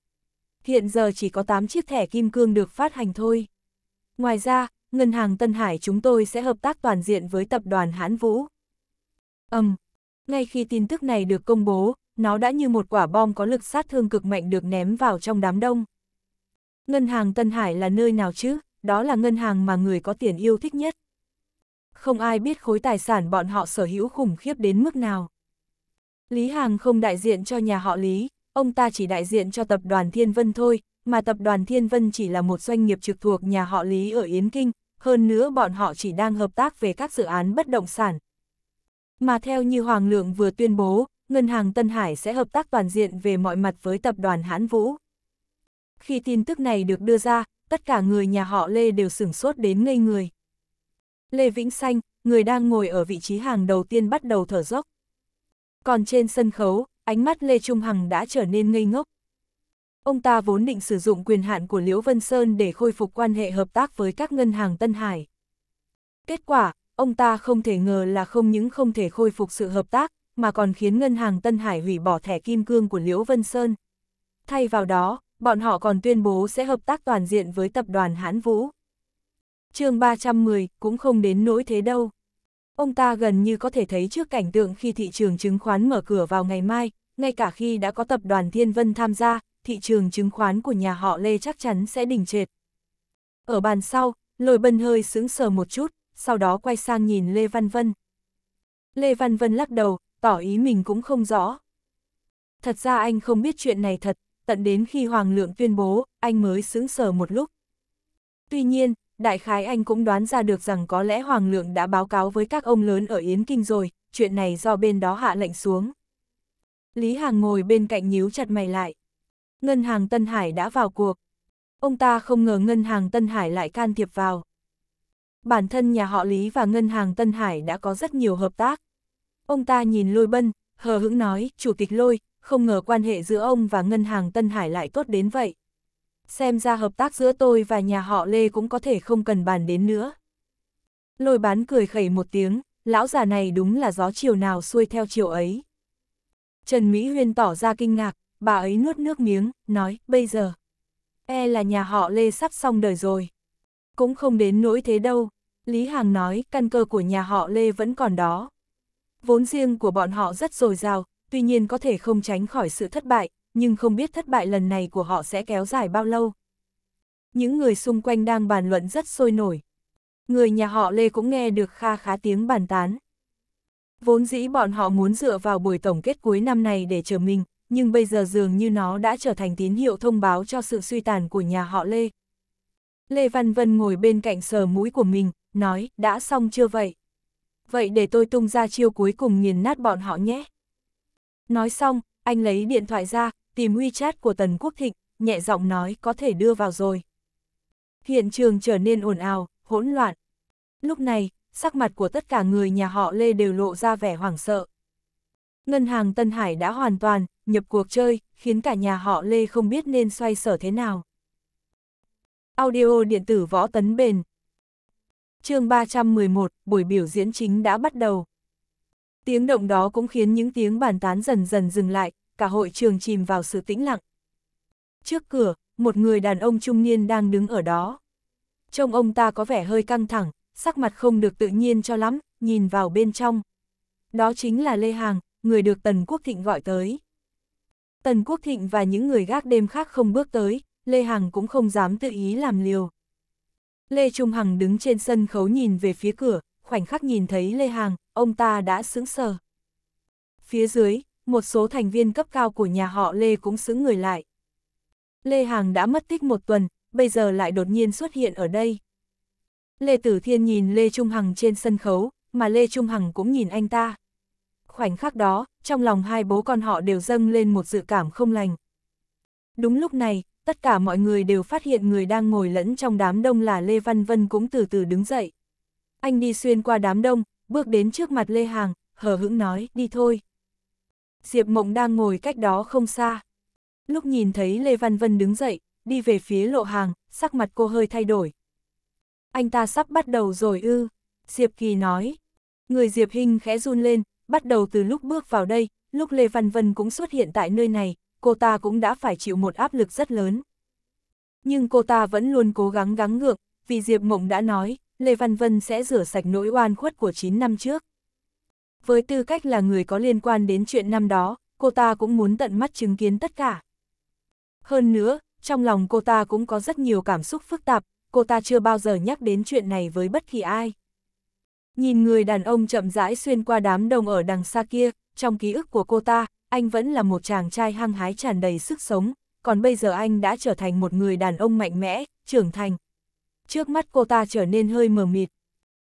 [SPEAKER 1] Hiện giờ chỉ có 8 chiếc thẻ kim cương được phát hành thôi. Ngoài ra, Ngân hàng Tân Hải chúng tôi sẽ hợp tác toàn diện với tập đoàn Hán Vũ. Âm, um, ngay khi tin tức này được công bố, nó đã như một quả bom có lực sát thương cực mạnh được ném vào trong đám đông. Ngân hàng Tân Hải là nơi nào chứ? Đó là ngân hàng mà người có tiền yêu thích nhất. Không ai biết khối tài sản bọn họ sở hữu khủng khiếp đến mức nào. Lý Hàng không đại diện cho nhà họ Lý, ông ta chỉ đại diện cho tập đoàn Thiên Vân thôi, mà tập đoàn Thiên Vân chỉ là một doanh nghiệp trực thuộc nhà họ Lý ở Yến Kinh, hơn nữa bọn họ chỉ đang hợp tác về các dự án bất động sản. Mà theo như Hoàng Lượng vừa tuyên bố, Ngân hàng Tân Hải sẽ hợp tác toàn diện về mọi mặt với tập đoàn Hán Vũ. Khi tin tức này được đưa ra, tất cả người nhà họ Lê đều sửng sốt đến ngây người. Lê Vĩnh Xanh, người đang ngồi ở vị trí hàng đầu tiên bắt đầu thở dốc còn trên sân khấu, ánh mắt Lê Trung Hằng đã trở nên ngây ngốc. Ông ta vốn định sử dụng quyền hạn của Liễu Vân Sơn để khôi phục quan hệ hợp tác với các ngân hàng Tân Hải. Kết quả, ông ta không thể ngờ là không những không thể khôi phục sự hợp tác, mà còn khiến ngân hàng Tân Hải hủy bỏ thẻ kim cương của Liễu Vân Sơn. Thay vào đó, bọn họ còn tuyên bố sẽ hợp tác toàn diện với tập đoàn hán Vũ. chương 310 cũng không đến nỗi thế đâu. Ông ta gần như có thể thấy trước cảnh tượng khi thị trường chứng khoán mở cửa vào ngày mai, ngay cả khi đã có tập đoàn Thiên Vân tham gia, thị trường chứng khoán của nhà họ Lê chắc chắn sẽ đình trệt. Ở bàn sau, lôi bân hơi sững sờ một chút, sau đó quay sang nhìn Lê Văn Vân. Lê Văn Vân lắc đầu, tỏ ý mình cũng không rõ. Thật ra anh không biết chuyện này thật, tận đến khi Hoàng Lượng tuyên bố, anh mới sững sờ một lúc. Tuy nhiên, đại khái anh cũng đoán ra được rằng có lẽ Hoàng Lượng đã báo cáo với các ông lớn ở Yến Kinh rồi, chuyện này do bên đó hạ lệnh xuống. Lý Hàng ngồi bên cạnh nhíu chặt mày lại. Ngân hàng Tân Hải đã vào cuộc. Ông ta không ngờ Ngân hàng Tân Hải lại can thiệp vào. Bản thân nhà họ Lý và Ngân hàng Tân Hải đã có rất nhiều hợp tác. Ông ta nhìn Lôi Bân, hờ hững nói, Chủ tịch Lôi, không ngờ quan hệ giữa ông và Ngân hàng Tân Hải lại tốt đến vậy xem ra hợp tác giữa tôi và nhà họ Lê cũng có thể không cần bàn đến nữa. Lôi bán cười khẩy một tiếng, lão già này đúng là gió chiều nào xuôi theo chiều ấy. Trần Mỹ Huyên tỏ ra kinh ngạc, bà ấy nuốt nước miếng, nói, bây giờ. E là nhà họ Lê sắp xong đời rồi. Cũng không đến nỗi thế đâu, Lý Hàng nói, căn cơ của nhà họ Lê vẫn còn đó. Vốn riêng của bọn họ rất dồi dào, tuy nhiên có thể không tránh khỏi sự thất bại, nhưng không biết thất bại lần này của họ sẽ kéo dài bao lâu. Những người xung quanh đang bàn luận rất sôi nổi. Người nhà họ Lê cũng nghe được kha khá tiếng bàn tán. Vốn dĩ bọn họ muốn dựa vào buổi tổng kết cuối năm này để chờ mình, nhưng bây giờ dường như nó đã trở thành tín hiệu thông báo cho sự suy tàn của nhà họ Lê. Lê Văn Vân ngồi bên cạnh sờ mũi của mình, nói, đã xong chưa vậy? Vậy để tôi tung ra chiêu cuối cùng nghiền nát bọn họ nhé. Nói xong, anh lấy điện thoại ra, tìm WeChat của Tần Quốc Thịnh, nhẹ giọng nói có thể đưa vào rồi. Hiện trường trở nên ồn ào, hỗn loạn. Lúc này, sắc mặt của tất cả người nhà họ Lê đều lộ ra vẻ hoảng sợ. Ngân hàng Tân Hải đã hoàn toàn nhập cuộc chơi, khiến cả nhà họ Lê không biết nên xoay sở thế nào. Audio điện tử võ tấn bền chương 311, buổi biểu diễn chính đã bắt đầu. Tiếng động đó cũng khiến những tiếng bàn tán dần dần dừng lại, cả hội trường chìm vào sự tĩnh lặng. Trước cửa, một người đàn ông trung niên đang đứng ở đó. Trông ông ta có vẻ hơi căng thẳng, sắc mặt không được tự nhiên cho lắm, nhìn vào bên trong. Đó chính là Lê Hàng, người được Tần Quốc Thịnh gọi tới. Tần Quốc Thịnh và những người gác đêm khác không bước tới, Lê Hằng cũng không dám tự ý làm liều. Lê Trung Hằng đứng trên sân khấu nhìn về phía cửa, khoảnh khắc nhìn thấy Lê Hằng, ông ta đã sững sờ. Phía dưới, một số thành viên cấp cao của nhà họ Lê cũng xứng người lại. Lê Hàng đã mất tích một tuần, bây giờ lại đột nhiên xuất hiện ở đây. Lê Tử Thiên nhìn Lê Trung Hằng trên sân khấu, mà Lê Trung Hằng cũng nhìn anh ta. Khoảnh khắc đó, trong lòng hai bố con họ đều dâng lên một dự cảm không lành. Đúng lúc này, tất cả mọi người đều phát hiện người đang ngồi lẫn trong đám đông là Lê Văn Vân cũng từ từ đứng dậy. Anh đi xuyên qua đám đông, bước đến trước mặt Lê Hàng, hờ hững nói, đi thôi. Diệp Mộng đang ngồi cách đó không xa. Lúc nhìn thấy Lê Văn Vân đứng dậy, đi về phía lộ hàng, sắc mặt cô hơi thay đổi. Anh ta sắp bắt đầu rồi ư, Diệp Kỳ nói. Người Diệp Hinh khẽ run lên, bắt đầu từ lúc bước vào đây, lúc Lê Văn Vân cũng xuất hiện tại nơi này, cô ta cũng đã phải chịu một áp lực rất lớn. Nhưng cô ta vẫn luôn cố gắng gắng ngượng, vì Diệp Mộng đã nói, Lê Văn Vân sẽ rửa sạch nỗi oan khuất của 9 năm trước với tư cách là người có liên quan đến chuyện năm đó, cô ta cũng muốn tận mắt chứng kiến tất cả. Hơn nữa, trong lòng cô ta cũng có rất nhiều cảm xúc phức tạp, cô ta chưa bao giờ nhắc đến chuyện này với bất kỳ ai. Nhìn người đàn ông chậm rãi xuyên qua đám đông ở đằng xa kia, trong ký ức của cô ta, anh vẫn là một chàng trai hăng hái tràn đầy sức sống, còn bây giờ anh đã trở thành một người đàn ông mạnh mẽ, trưởng thành. Trước mắt cô ta trở nên hơi mờ mịt,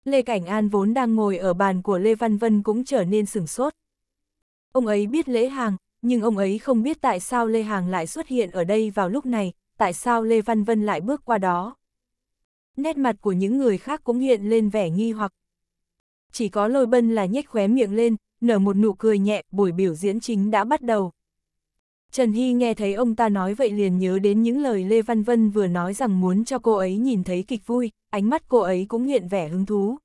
[SPEAKER 1] Lê Cảnh An vốn đang ngồi ở bàn của Lê Văn Vân cũng trở nên sửng sốt. Ông ấy biết Lễ Hàng, nhưng ông ấy không biết tại sao Lê Hàng lại xuất hiện ở đây vào lúc này, tại sao Lê Văn Vân lại bước qua đó. Nét mặt của những người khác cũng hiện lên vẻ nghi hoặc. Chỉ có lôi bân là nhếch khóe miệng lên, nở một nụ cười nhẹ, buổi biểu diễn chính đã bắt đầu, Trần Hy nghe thấy ông ta nói vậy liền nhớ đến những lời Lê Văn Vân vừa nói rằng muốn cho cô ấy nhìn thấy kịch vui, ánh mắt cô ấy cũng hiện vẻ hứng thú.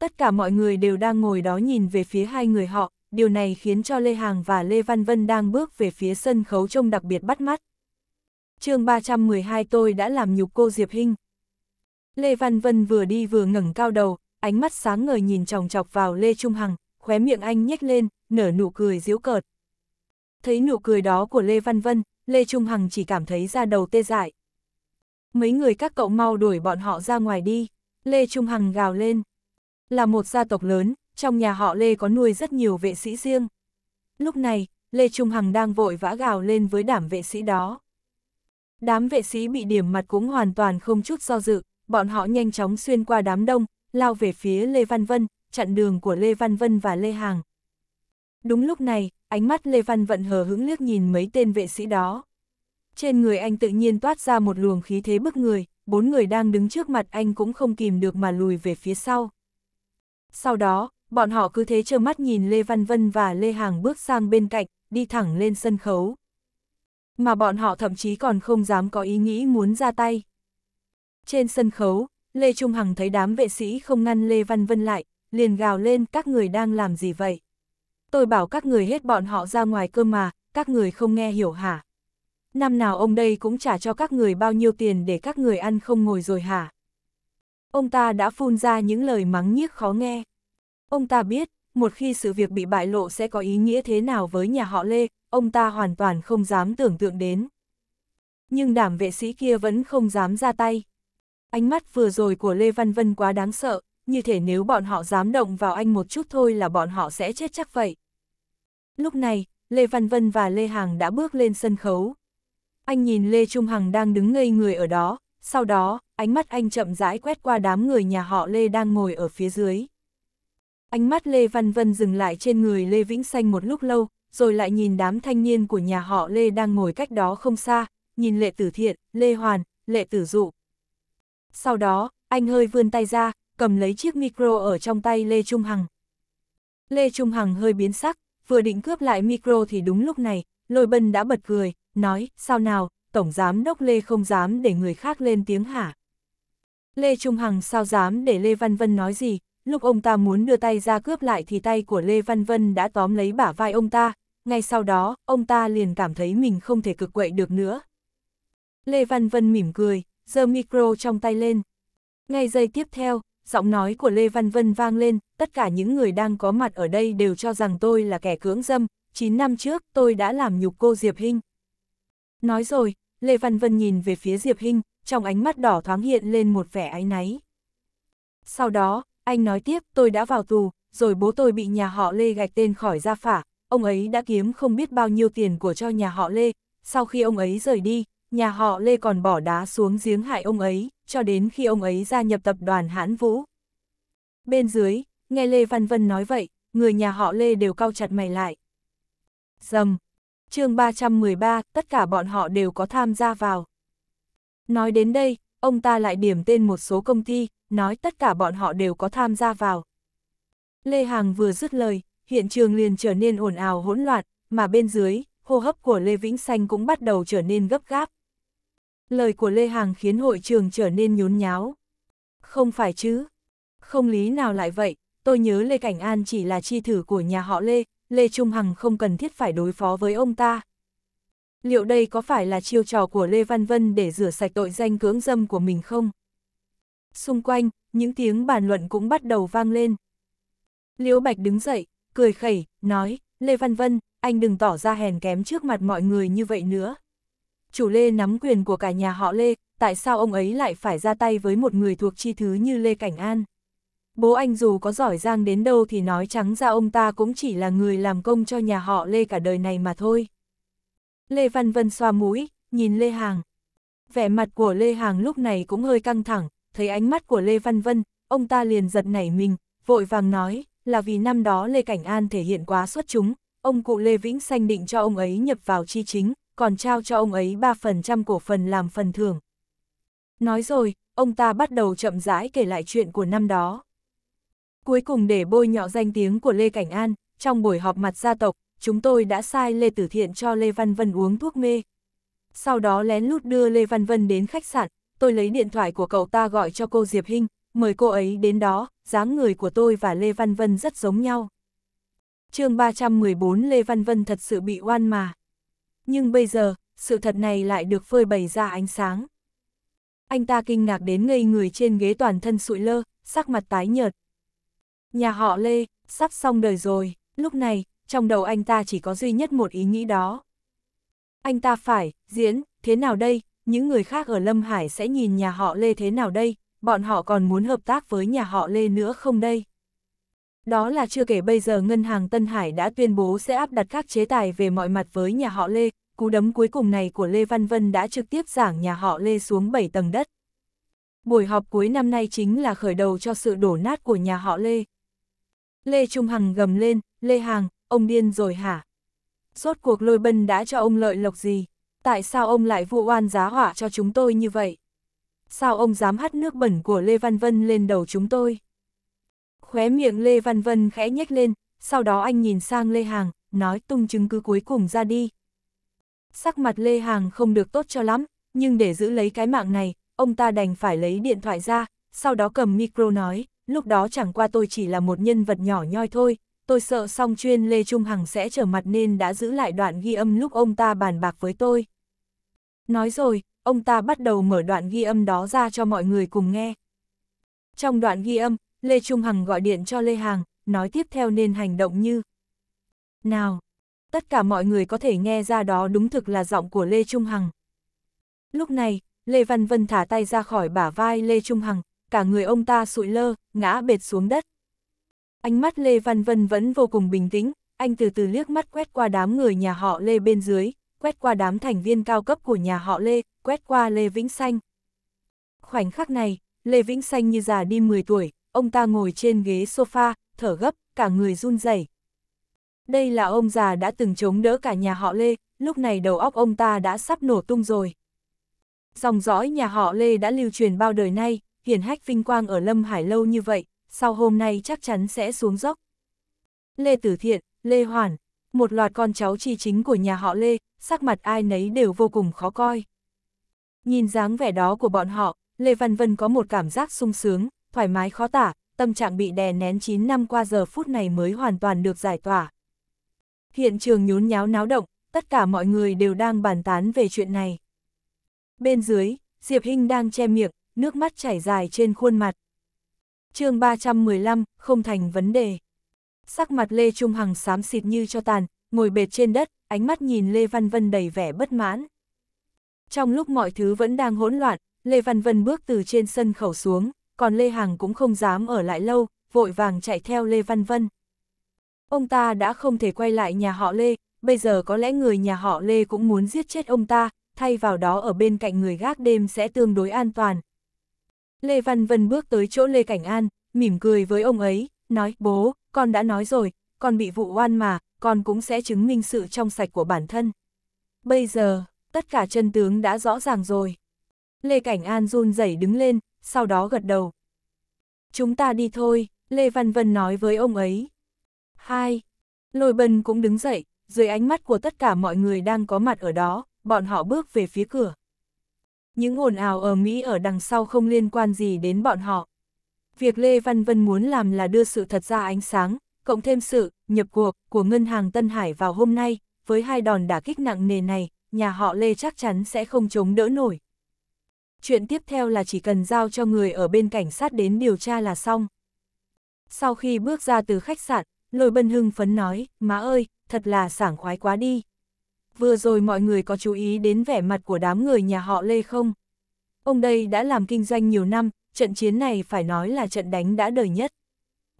[SPEAKER 1] Tất cả mọi người đều đang ngồi đó nhìn về phía hai người họ, điều này khiến cho Lê Hàng và Lê Văn Vân đang bước về phía sân khấu trông đặc biệt bắt mắt. chương 312 tôi đã làm nhục cô Diệp Hinh. Lê Văn Vân vừa đi vừa ngẩng cao đầu, ánh mắt sáng ngời nhìn chòng chọc vào Lê Trung Hằng, khóe miệng anh nhếch lên, nở nụ cười giễu cợt thấy nụ cười đó của Lê Văn Vân, Lê Trung Hằng chỉ cảm thấy ra đầu tê dại. Mấy người các cậu mau đuổi bọn họ ra ngoài đi, Lê Trung Hằng gào lên. Là một gia tộc lớn, trong nhà họ Lê có nuôi rất nhiều vệ sĩ riêng. Lúc này, Lê Trung Hằng đang vội vã gào lên với đảm vệ sĩ đó. Đám vệ sĩ bị điểm mặt cũng hoàn toàn không chút do dự, bọn họ nhanh chóng xuyên qua đám đông, lao về phía Lê Văn Vân, chặn đường của Lê Văn Vân và Lê Hàng. Đúng lúc này, ánh mắt Lê Văn Vận hờ hững liếc nhìn mấy tên vệ sĩ đó. Trên người anh tự nhiên toát ra một luồng khí thế bức người, bốn người đang đứng trước mặt anh cũng không kìm được mà lùi về phía sau. Sau đó, bọn họ cứ thế trơ mắt nhìn Lê Văn Vân và Lê Hàng bước sang bên cạnh, đi thẳng lên sân khấu. Mà bọn họ thậm chí còn không dám có ý nghĩ muốn ra tay. Trên sân khấu, Lê Trung Hằng thấy đám vệ sĩ không ngăn Lê Văn Vân lại, liền gào lên các người đang làm gì vậy tôi bảo các người hết bọn họ ra ngoài cơ mà, các người không nghe hiểu hả? Năm nào ông đây cũng trả cho các người bao nhiêu tiền để các người ăn không ngồi rồi hả? Ông ta đã phun ra những lời mắng nhiếc khó nghe. Ông ta biết, một khi sự việc bị bại lộ sẽ có ý nghĩa thế nào với nhà họ Lê, ông ta hoàn toàn không dám tưởng tượng đến. Nhưng đảm vệ sĩ kia vẫn không dám ra tay. Ánh mắt vừa rồi của Lê Văn Vân quá đáng sợ, như thể nếu bọn họ dám động vào anh một chút thôi là bọn họ sẽ chết chắc vậy. Lúc này, Lê Văn Vân và Lê Hàng đã bước lên sân khấu. Anh nhìn Lê Trung Hằng đang đứng ngây người ở đó, sau đó, ánh mắt anh chậm rãi quét qua đám người nhà họ Lê đang ngồi ở phía dưới. Ánh mắt Lê Văn Vân dừng lại trên người Lê Vĩnh Xanh một lúc lâu, rồi lại nhìn đám thanh niên của nhà họ Lê đang ngồi cách đó không xa, nhìn Lệ Tử Thiện, Lê Hoàn, Lệ Tử Dụ. Sau đó, anh hơi vươn tay ra, cầm lấy chiếc micro ở trong tay Lê Trung Hằng. Lê Trung Hằng hơi biến sắc, vừa định cướp lại micro thì đúng lúc này, lôi bân đã bật cười, nói, sao nào, Tổng Giám Đốc Lê không dám để người khác lên tiếng hả? Lê Trung Hằng sao dám để Lê Văn Vân nói gì, lúc ông ta muốn đưa tay ra cướp lại thì tay của Lê Văn Vân đã tóm lấy bả vai ông ta, ngay sau đó, ông ta liền cảm thấy mình không thể cực quậy được nữa. Lê Văn Vân mỉm cười, giơ micro trong tay lên. Ngay giây tiếp theo, giọng nói của Lê Văn Vân vang lên, tất cả những người đang có mặt ở đây đều cho rằng tôi là kẻ cưỡng dâm, 9 năm trước tôi đã làm nhục cô Diệp Hinh. Nói rồi, Lê Văn Vân nhìn về phía Diệp Hinh, trong ánh mắt đỏ thoáng hiện lên một vẻ áy náy. Sau đó, anh nói tiếp tôi đã vào tù, rồi bố tôi bị nhà họ Lê gạch tên khỏi gia phả, ông ấy đã kiếm không biết bao nhiêu tiền của cho nhà họ Lê, sau khi ông ấy rời đi, nhà họ Lê còn bỏ đá xuống giếng hại ông ấy, cho đến khi ông ấy gia nhập tập đoàn Hãn Vũ. Bên dưới, nghe Lê Văn Vân nói vậy, người nhà họ Lê đều cau chặt mày lại. Dầm! chương 313, tất cả bọn họ đều có tham gia vào. Nói đến đây, ông ta lại điểm tên một số công ty, nói tất cả bọn họ đều có tham gia vào. Lê Hàng vừa dứt lời, hiện trường liền trở nên ồn ào hỗn loạn, mà bên dưới, hô hấp của Lê Vĩnh Xanh cũng bắt đầu trở nên gấp gáp, Lời của Lê Hàng khiến hội trường trở nên nhốn nháo. Không phải chứ. Không lý nào lại vậy, tôi nhớ Lê Cảnh An chỉ là chi thử của nhà họ Lê, Lê Trung Hằng không cần thiết phải đối phó với ông ta. Liệu đây có phải là chiêu trò của Lê Văn Vân để rửa sạch tội danh cưỡng dâm của mình không? Xung quanh, những tiếng bàn luận cũng bắt đầu vang lên. Liễu Bạch đứng dậy, cười khẩy, nói, Lê Văn Vân, anh đừng tỏ ra hèn kém trước mặt mọi người như vậy nữa chủ Lê nắm quyền của cả nhà họ Lê, tại sao ông ấy lại phải ra tay với một người thuộc chi thứ như Lê Cảnh An? Bố anh dù có giỏi giang đến đâu thì nói trắng ra ông ta cũng chỉ là người làm công cho nhà họ Lê cả đời này mà thôi. Lê Văn Vân xoa mũi, nhìn Lê Hàng. Vẻ mặt của Lê Hàng lúc này cũng hơi căng thẳng, thấy ánh mắt của Lê Văn Vân, ông ta liền giật nảy mình, vội vàng nói, là vì năm đó Lê Cảnh An thể hiện quá xuất chúng, ông cụ Lê Vĩnh Sanh định cho ông ấy nhập vào chi chính, còn trao cho ông ấy 3% cổ phần làm phần thưởng. Nói rồi, ông ta bắt đầu chậm rãi kể lại chuyện của năm đó. Cuối cùng để bôi nhọ danh tiếng của Lê Cảnh An, trong buổi họp mặt gia tộc, chúng tôi đã sai Lê Tử Thiện cho Lê Văn Vân uống thuốc mê. Sau đó lén lút đưa Lê Văn Vân đến khách sạn, tôi lấy điện thoại của cậu ta gọi cho cô Diệp Hinh, mời cô ấy đến đó, dáng người của tôi và Lê Văn Vân rất giống nhau. chương 314 Lê Văn Vân thật sự bị oan mà nhưng bây giờ, sự thật này lại được phơi bày ra ánh sáng. Anh ta kinh ngạc đến ngây người trên ghế toàn thân sụi lơ, sắc mặt tái nhợt. Nhà họ Lê, sắp xong đời rồi, lúc này, trong đầu anh ta chỉ có duy nhất một ý nghĩ đó. Anh ta phải, diễn, thế nào đây, những người khác ở Lâm Hải sẽ nhìn nhà họ Lê thế nào đây, bọn họ còn muốn hợp tác với nhà họ Lê nữa không đây? Đó là chưa kể bây giờ Ngân hàng Tân Hải đã tuyên bố sẽ áp đặt các chế tài về mọi mặt với nhà họ Lê, cú đấm cuối cùng này của Lê Văn Vân đã trực tiếp giảng nhà họ Lê xuống 7 tầng đất. Buổi họp cuối năm nay chính là khởi đầu cho sự đổ nát của nhà họ Lê. Lê Trung Hằng gầm lên, Lê Hàng, ông điên rồi hả? Rốt cuộc lôi bân đã cho ông lợi lộc gì? Tại sao ông lại vụ oan giá hỏa cho chúng tôi như vậy? Sao ông dám hắt nước bẩn của Lê Văn Vân lên đầu chúng tôi? Khóe miệng Lê Văn Vân khẽ nhếch lên, sau đó anh nhìn sang Lê Hàng, nói tung chứng cứ cuối cùng ra đi. Sắc mặt Lê Hàng không được tốt cho lắm, nhưng để giữ lấy cái mạng này, ông ta đành phải lấy điện thoại ra, sau đó cầm micro nói, lúc đó chẳng qua tôi chỉ là một nhân vật nhỏ nhoi thôi, tôi sợ song chuyên Lê Trung Hằng sẽ trở mặt nên đã giữ lại đoạn ghi âm lúc ông ta bàn bạc với tôi. Nói rồi, ông ta bắt đầu mở đoạn ghi âm đó ra cho mọi người cùng nghe. Trong đoạn ghi âm, Lê Trung Hằng gọi điện cho Lê Hàng, nói tiếp theo nên hành động như Nào, tất cả mọi người có thể nghe ra đó đúng thực là giọng của Lê Trung Hằng. Lúc này, Lê Văn Vân thả tay ra khỏi bả vai Lê Trung Hằng, cả người ông ta sụi lơ, ngã bệt xuống đất. Ánh mắt Lê Văn Vân vẫn vô cùng bình tĩnh, anh từ từ liếc mắt quét qua đám người nhà họ Lê bên dưới, quét qua đám thành viên cao cấp của nhà họ Lê, quét qua Lê Vĩnh Xanh. Khoảnh khắc này, Lê Vĩnh Xanh như già đi 10 tuổi, ông ta ngồi trên ghế sofa, thở gấp, cả người run rẩy. Đây là ông già đã từng chống đỡ cả nhà họ Lê, lúc này đầu óc ông ta đã sắp nổ tung rồi. Dòng dõi nhà họ Lê đã lưu truyền bao đời nay, hiển hách vinh quang ở Lâm Hải lâu như vậy, sau hôm nay chắc chắn sẽ xuống dốc. Lê Tử Thiện, Lê Hoàn, một loạt con cháu chi chính của nhà họ Lê, sắc mặt ai nấy đều vô cùng khó coi. Nhìn dáng vẻ đó của bọn họ, Lê Văn Vân có một cảm giác sung sướng, thoải mái khó tả, tâm trạng bị đè nén 9 năm qua giờ phút này mới hoàn toàn được giải tỏa. Hiện trường nhốn nháo náo động, tất cả mọi người đều đang bàn tán về chuyện này. Bên dưới, Diệp Hinh đang che miệng, nước mắt chảy dài trên khuôn mặt. chương 315, không thành vấn đề. Sắc mặt Lê Trung Hằng xám xịt như cho tàn, ngồi bệt trên đất, ánh mắt nhìn Lê Văn Vân đầy vẻ bất mãn. Trong lúc mọi thứ vẫn đang hỗn loạn, Lê Văn Vân bước từ trên sân khẩu xuống, còn Lê Hằng cũng không dám ở lại lâu, vội vàng chạy theo Lê Văn Vân. Ông ta đã không thể quay lại nhà họ Lê, bây giờ có lẽ người nhà họ Lê cũng muốn giết chết ông ta, thay vào đó ở bên cạnh người gác đêm sẽ tương đối an toàn. Lê Văn Vân bước tới chỗ Lê Cảnh An, mỉm cười với ông ấy, nói, bố, con đã nói rồi, con bị vụ oan mà, con cũng sẽ chứng minh sự trong sạch của bản thân. Bây giờ, tất cả chân tướng đã rõ ràng rồi. Lê Cảnh An run rẩy đứng lên, sau đó gật đầu. Chúng ta đi thôi, Lê Văn Vân nói với ông ấy. Hai, Lôi Bân cũng đứng dậy, dưới ánh mắt của tất cả mọi người đang có mặt ở đó, bọn họ bước về phía cửa. Những ồn ào ở Mỹ ở đằng sau không liên quan gì đến bọn họ. Việc Lê Văn Vân muốn làm là đưa sự thật ra ánh sáng, cộng thêm sự nhập cuộc của Ngân hàng Tân Hải vào hôm nay, với hai đòn đả kích nặng nề này, nhà họ Lê chắc chắn sẽ không chống đỡ nổi chuyện tiếp theo là chỉ cần giao cho người ở bên cảnh sát đến điều tra là xong. Sau khi bước ra từ khách sạn, lôi bân hưng phấn nói, má ơi, thật là sảng khoái quá đi. Vừa rồi mọi người có chú ý đến vẻ mặt của đám người nhà họ Lê không? Ông đây đã làm kinh doanh nhiều năm, trận chiến này phải nói là trận đánh đã đời nhất.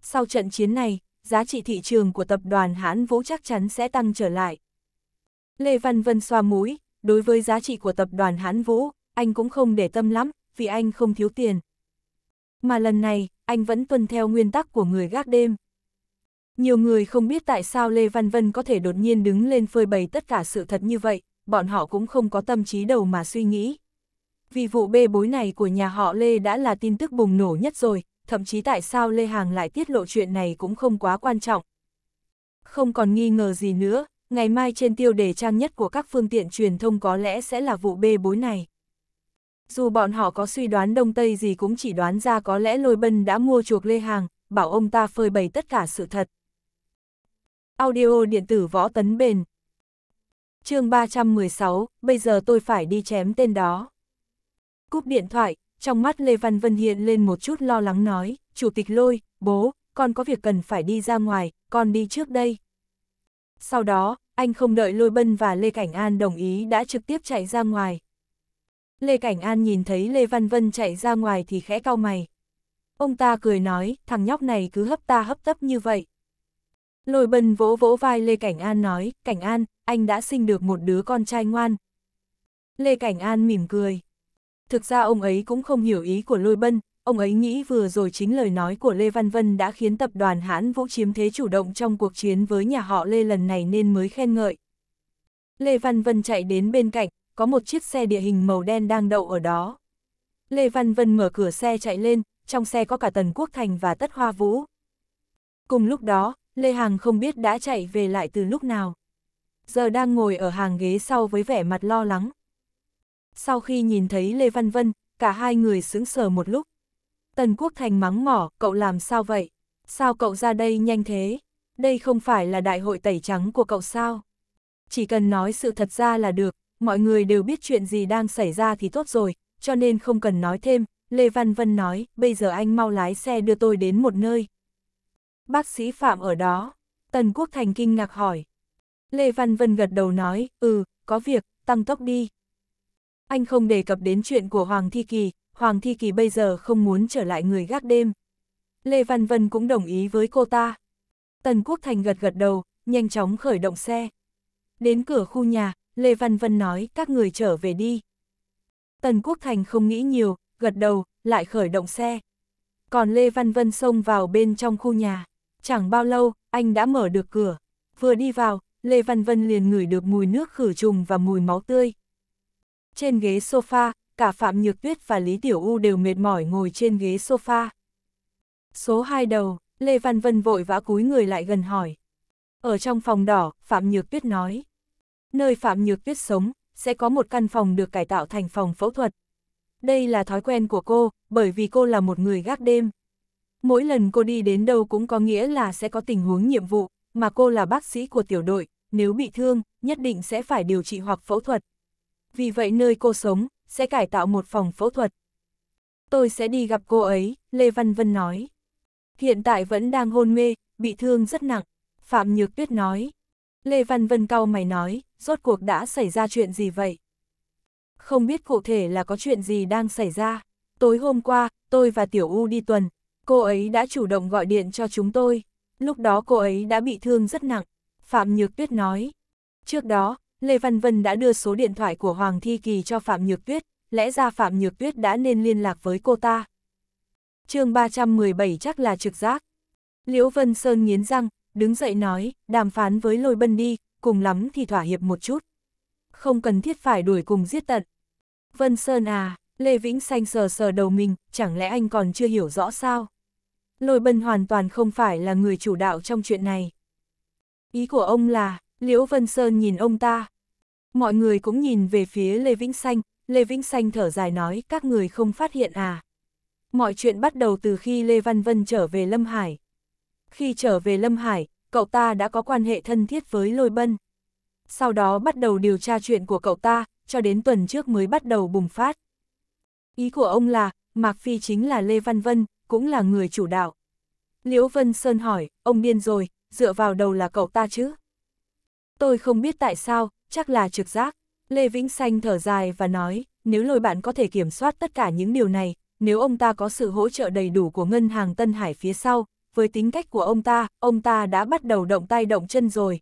[SPEAKER 1] Sau trận chiến này, giá trị thị trường của tập đoàn hán Vũ chắc chắn sẽ tăng trở lại. Lê Văn Vân xoa mũi, đối với giá trị của tập đoàn hán Vũ, anh cũng không để tâm lắm, vì anh không thiếu tiền. Mà lần này, anh vẫn tuân theo nguyên tắc của người gác đêm. Nhiều người không biết tại sao Lê Văn Vân có thể đột nhiên đứng lên phơi bày tất cả sự thật như vậy, bọn họ cũng không có tâm trí đầu mà suy nghĩ. Vì vụ bê bối này của nhà họ Lê đã là tin tức bùng nổ nhất rồi, thậm chí tại sao Lê Hàng lại tiết lộ chuyện này cũng không quá quan trọng. Không còn nghi ngờ gì nữa, ngày mai trên tiêu đề trang nhất của các phương tiện truyền thông có lẽ sẽ là vụ bê bối này. Dù bọn họ có suy đoán đông tây gì cũng chỉ đoán ra có lẽ lôi bân đã mua chuộc lê hàng, bảo ông ta phơi bày tất cả sự thật. Audio điện tử võ tấn bền chương 316, bây giờ tôi phải đi chém tên đó. Cúp điện thoại, trong mắt Lê Văn Vân hiện lên một chút lo lắng nói, Chủ tịch Lôi, bố, con có việc cần phải đi ra ngoài, con đi trước đây. Sau đó, anh không đợi Lôi Bân và Lê Cảnh An đồng ý đã trực tiếp chạy ra ngoài. Lê Cảnh An nhìn thấy Lê Văn Vân chạy ra ngoài thì khẽ cau mày. Ông ta cười nói, thằng nhóc này cứ hấp ta hấp tấp như vậy. Lôi bân vỗ vỗ vai Lê Cảnh An nói, Cảnh An, anh đã sinh được một đứa con trai ngoan. Lê Cảnh An mỉm cười. Thực ra ông ấy cũng không hiểu ý của Lôi bân, ông ấy nghĩ vừa rồi chính lời nói của Lê Văn Vân đã khiến tập đoàn Hán Vũ chiếm thế chủ động trong cuộc chiến với nhà họ Lê lần này nên mới khen ngợi. Lê Văn Vân chạy đến bên cạnh, có một chiếc xe địa hình màu đen đang đậu ở đó. Lê Văn Vân mở cửa xe chạy lên, trong xe có cả Tần Quốc Thành và Tất Hoa Vũ. Cùng lúc đó, Lê Hằng không biết đã chạy về lại từ lúc nào. Giờ đang ngồi ở hàng ghế sau với vẻ mặt lo lắng. Sau khi nhìn thấy Lê Văn Vân, cả hai người sững sờ một lúc. Tần Quốc Thành mắng mỏ, cậu làm sao vậy? Sao cậu ra đây nhanh thế? Đây không phải là đại hội tẩy trắng của cậu sao? Chỉ cần nói sự thật ra là được, mọi người đều biết chuyện gì đang xảy ra thì tốt rồi, cho nên không cần nói thêm, Lê Văn Vân nói, bây giờ anh mau lái xe đưa tôi đến một nơi. Bác sĩ Phạm ở đó, Tần Quốc Thành kinh ngạc hỏi. Lê Văn Vân gật đầu nói, ừ, có việc, tăng tốc đi. Anh không đề cập đến chuyện của Hoàng Thi Kỳ, Hoàng Thi Kỳ bây giờ không muốn trở lại người gác đêm. Lê Văn Vân cũng đồng ý với cô ta. Tần Quốc Thành gật gật đầu, nhanh chóng khởi động xe. Đến cửa khu nhà, Lê Văn Vân nói các người trở về đi. Tần Quốc Thành không nghĩ nhiều, gật đầu, lại khởi động xe. Còn Lê Văn Vân xông vào bên trong khu nhà. Chẳng bao lâu, anh đã mở được cửa. Vừa đi vào, Lê Văn Vân liền ngửi được mùi nước khử trùng và mùi máu tươi. Trên ghế sofa, cả Phạm Nhược Tuyết và Lý Tiểu U đều mệt mỏi ngồi trên ghế sofa. Số 2 đầu, Lê Văn Vân vội vã cúi người lại gần hỏi. Ở trong phòng đỏ, Phạm Nhược Tuyết nói nơi Phạm Nhược Tuyết sống, sẽ có một căn phòng được cải tạo thành phòng phẫu thuật. Đây là thói quen của cô, bởi vì cô là một người gác đêm. Mỗi lần cô đi đến đâu cũng có nghĩa là sẽ có tình huống nhiệm vụ, mà cô là bác sĩ của tiểu đội, nếu bị thương, nhất định sẽ phải điều trị hoặc phẫu thuật. Vì vậy nơi cô sống, sẽ cải tạo một phòng phẫu thuật. Tôi sẽ đi gặp cô ấy, Lê Văn Vân nói. Hiện tại vẫn đang hôn mê, bị thương rất nặng, Phạm Nhược Tuyết nói. Lê Văn Vân cau mày nói, rốt cuộc đã xảy ra chuyện gì vậy? Không biết cụ thể là có chuyện gì đang xảy ra. Tối hôm qua, tôi và Tiểu U đi tuần, cô ấy đã chủ động gọi điện cho chúng tôi. Lúc đó cô ấy đã bị thương rất nặng, Phạm Nhược Tuyết nói. Trước đó, Lê Văn Vân đã đưa số điện thoại của Hoàng Thi Kỳ cho Phạm Nhược Tuyết, lẽ ra Phạm Nhược Tuyết đã nên liên lạc với cô ta. chương 317 chắc là trực giác. Liễu Vân Sơn nghiến răng, đứng dậy nói, đàm phán với lôi bân đi, cùng lắm thì thỏa hiệp một chút. Không cần thiết phải đuổi cùng giết tận. Vân Sơn à, Lê Vĩnh Xanh sờ sờ đầu mình, chẳng lẽ anh còn chưa hiểu rõ sao? Lôi bân hoàn toàn không phải là người chủ đạo trong chuyện này. Ý của ông là, Liễu Vân Sơn nhìn ông ta. Mọi người cũng nhìn về phía Lê Vĩnh Xanh, Lê Vĩnh Xanh thở dài nói các người không phát hiện à. Mọi chuyện bắt đầu từ khi Lê Văn Vân trở về Lâm Hải. Khi trở về Lâm Hải, cậu ta đã có quan hệ thân thiết với Lôi Bân. Sau đó bắt đầu điều tra chuyện của cậu ta, cho đến tuần trước mới bắt đầu bùng phát. Ý của ông là, Mạc Phi chính là Lê Văn Vân, cũng là người chủ đạo. Liễu Vân Sơn hỏi, ông điên rồi, dựa vào đầu là cậu ta chứ? Tôi không biết tại sao, chắc là trực giác. Lê Vĩnh Xanh thở dài và nói, nếu lôi bạn có thể kiểm soát tất cả những điều này, nếu ông ta có sự hỗ trợ đầy đủ của ngân hàng Tân Hải phía sau, với tính cách của ông ta, ông ta đã bắt đầu động tay động chân rồi.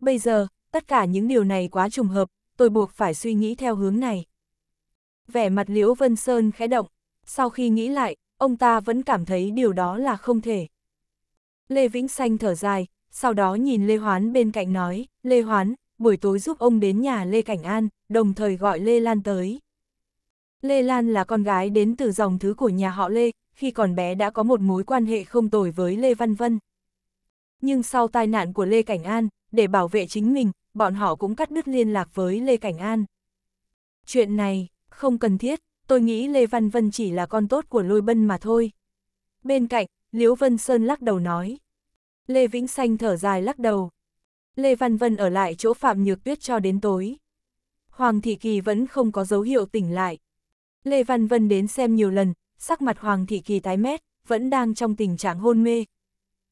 [SPEAKER 1] Bây giờ, tất cả những điều này quá trùng hợp, tôi buộc phải suy nghĩ theo hướng này. Vẻ mặt Liễu Vân Sơn khẽ động, sau khi nghĩ lại, ông ta vẫn cảm thấy điều đó là không thể. Lê Vĩnh Xanh thở dài, sau đó nhìn Lê Hoán bên cạnh nói, Lê Hoán, buổi tối giúp ông đến nhà Lê Cảnh An, đồng thời gọi Lê Lan tới. Lê Lan là con gái đến từ dòng thứ của nhà họ Lê, khi còn bé đã có một mối quan hệ không tồi với Lê Văn Vân. Nhưng sau tai nạn của Lê Cảnh An, để bảo vệ chính mình, bọn họ cũng cắt đứt liên lạc với Lê Cảnh An. Chuyện này, không cần thiết, tôi nghĩ Lê Văn Vân chỉ là con tốt của Lôi Bân mà thôi. Bên cạnh, Liễu Vân Sơn lắc đầu nói. Lê Vĩnh Xanh thở dài lắc đầu. Lê Văn Vân ở lại chỗ Phạm Nhược Tuyết cho đến tối. Hoàng Thị Kỳ vẫn không có dấu hiệu tỉnh lại. Lê Văn Vân đến xem nhiều lần, sắc mặt Hoàng Thị Kỳ tái mét, vẫn đang trong tình trạng hôn mê.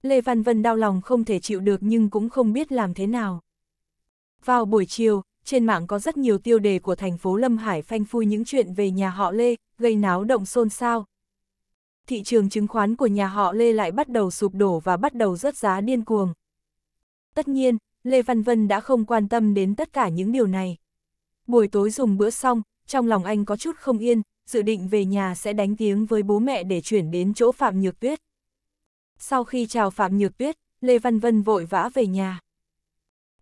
[SPEAKER 1] Lê Văn Vân đau lòng không thể chịu được nhưng cũng không biết làm thế nào. Vào buổi chiều, trên mạng có rất nhiều tiêu đề của thành phố Lâm Hải phanh phui những chuyện về nhà họ Lê, gây náo động xôn xao. Thị trường chứng khoán của nhà họ Lê lại bắt đầu sụp đổ và bắt đầu rớt giá điên cuồng. Tất nhiên, Lê Văn Vân đã không quan tâm đến tất cả những điều này. Buổi tối dùng bữa xong, trong lòng anh có chút không yên, dự định về nhà sẽ đánh tiếng với bố mẹ để chuyển đến chỗ Phạm Nhược Tuyết. Sau khi chào Phạm Nhược Tuyết, Lê Văn Vân vội vã về nhà.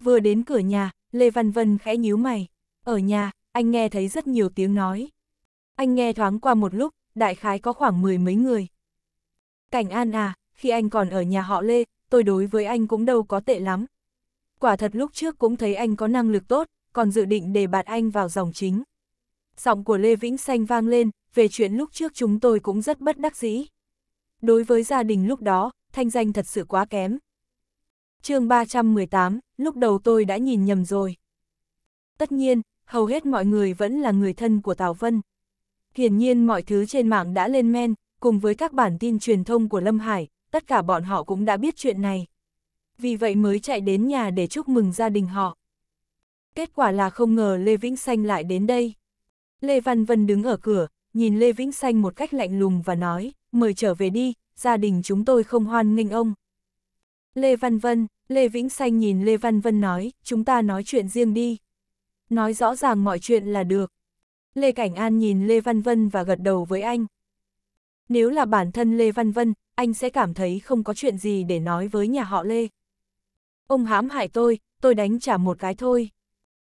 [SPEAKER 1] Vừa đến cửa nhà, Lê Văn Vân khẽ nhíu mày. Ở nhà, anh nghe thấy rất nhiều tiếng nói. Anh nghe thoáng qua một lúc, đại khái có khoảng mười mấy người. Cảnh An à, khi anh còn ở nhà họ Lê, tôi đối với anh cũng đâu có tệ lắm. Quả thật lúc trước cũng thấy anh có năng lực tốt, còn dự định để bạt anh vào dòng chính giọng của Lê Vĩnh Xanh vang lên, về chuyện lúc trước chúng tôi cũng rất bất đắc dĩ. Đối với gia đình lúc đó, thanh danh thật sự quá kém. chương 318, lúc đầu tôi đã nhìn nhầm rồi. Tất nhiên, hầu hết mọi người vẫn là người thân của Tào Vân. Hiển nhiên mọi thứ trên mạng đã lên men, cùng với các bản tin truyền thông của Lâm Hải, tất cả bọn họ cũng đã biết chuyện này. Vì vậy mới chạy đến nhà để chúc mừng gia đình họ. Kết quả là không ngờ Lê Vĩnh Xanh lại đến đây. Lê Văn Vân đứng ở cửa, nhìn Lê Vĩnh Xanh một cách lạnh lùng và nói, mời trở về đi, gia đình chúng tôi không hoan nghênh ông. Lê Văn Vân, Lê Vĩnh Xanh nhìn Lê Văn Vân nói, chúng ta nói chuyện riêng đi. Nói rõ ràng mọi chuyện là được. Lê Cảnh An nhìn Lê Văn Vân và gật đầu với anh. Nếu là bản thân Lê Văn Vân, anh sẽ cảm thấy không có chuyện gì để nói với nhà họ Lê. Ông hãm hại tôi, tôi đánh trả một cái thôi.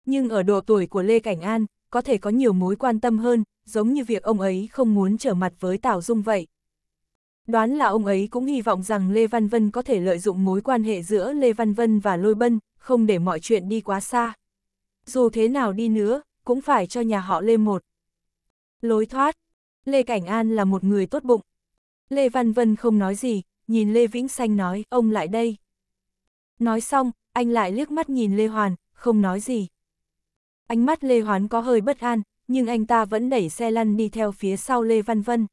[SPEAKER 1] Nhưng ở độ tuổi của Lê Cảnh An, có thể có nhiều mối quan tâm hơn, giống như việc ông ấy không muốn trở mặt với Tào Dung vậy. Đoán là ông ấy cũng hy vọng rằng Lê Văn Vân có thể lợi dụng mối quan hệ giữa Lê Văn Vân và Lôi Bân, không để mọi chuyện đi quá xa. Dù thế nào đi nữa, cũng phải cho nhà họ Lê một. Lối thoát, Lê Cảnh An là một người tốt bụng. Lê Văn Vân không nói gì, nhìn Lê Vĩnh Xanh nói, ông lại đây. Nói xong, anh lại liếc mắt nhìn Lê Hoàn, không nói gì. Ánh mắt Lê Hoán có hơi bất an, nhưng anh ta vẫn đẩy xe lăn đi theo phía sau Lê Văn Vân.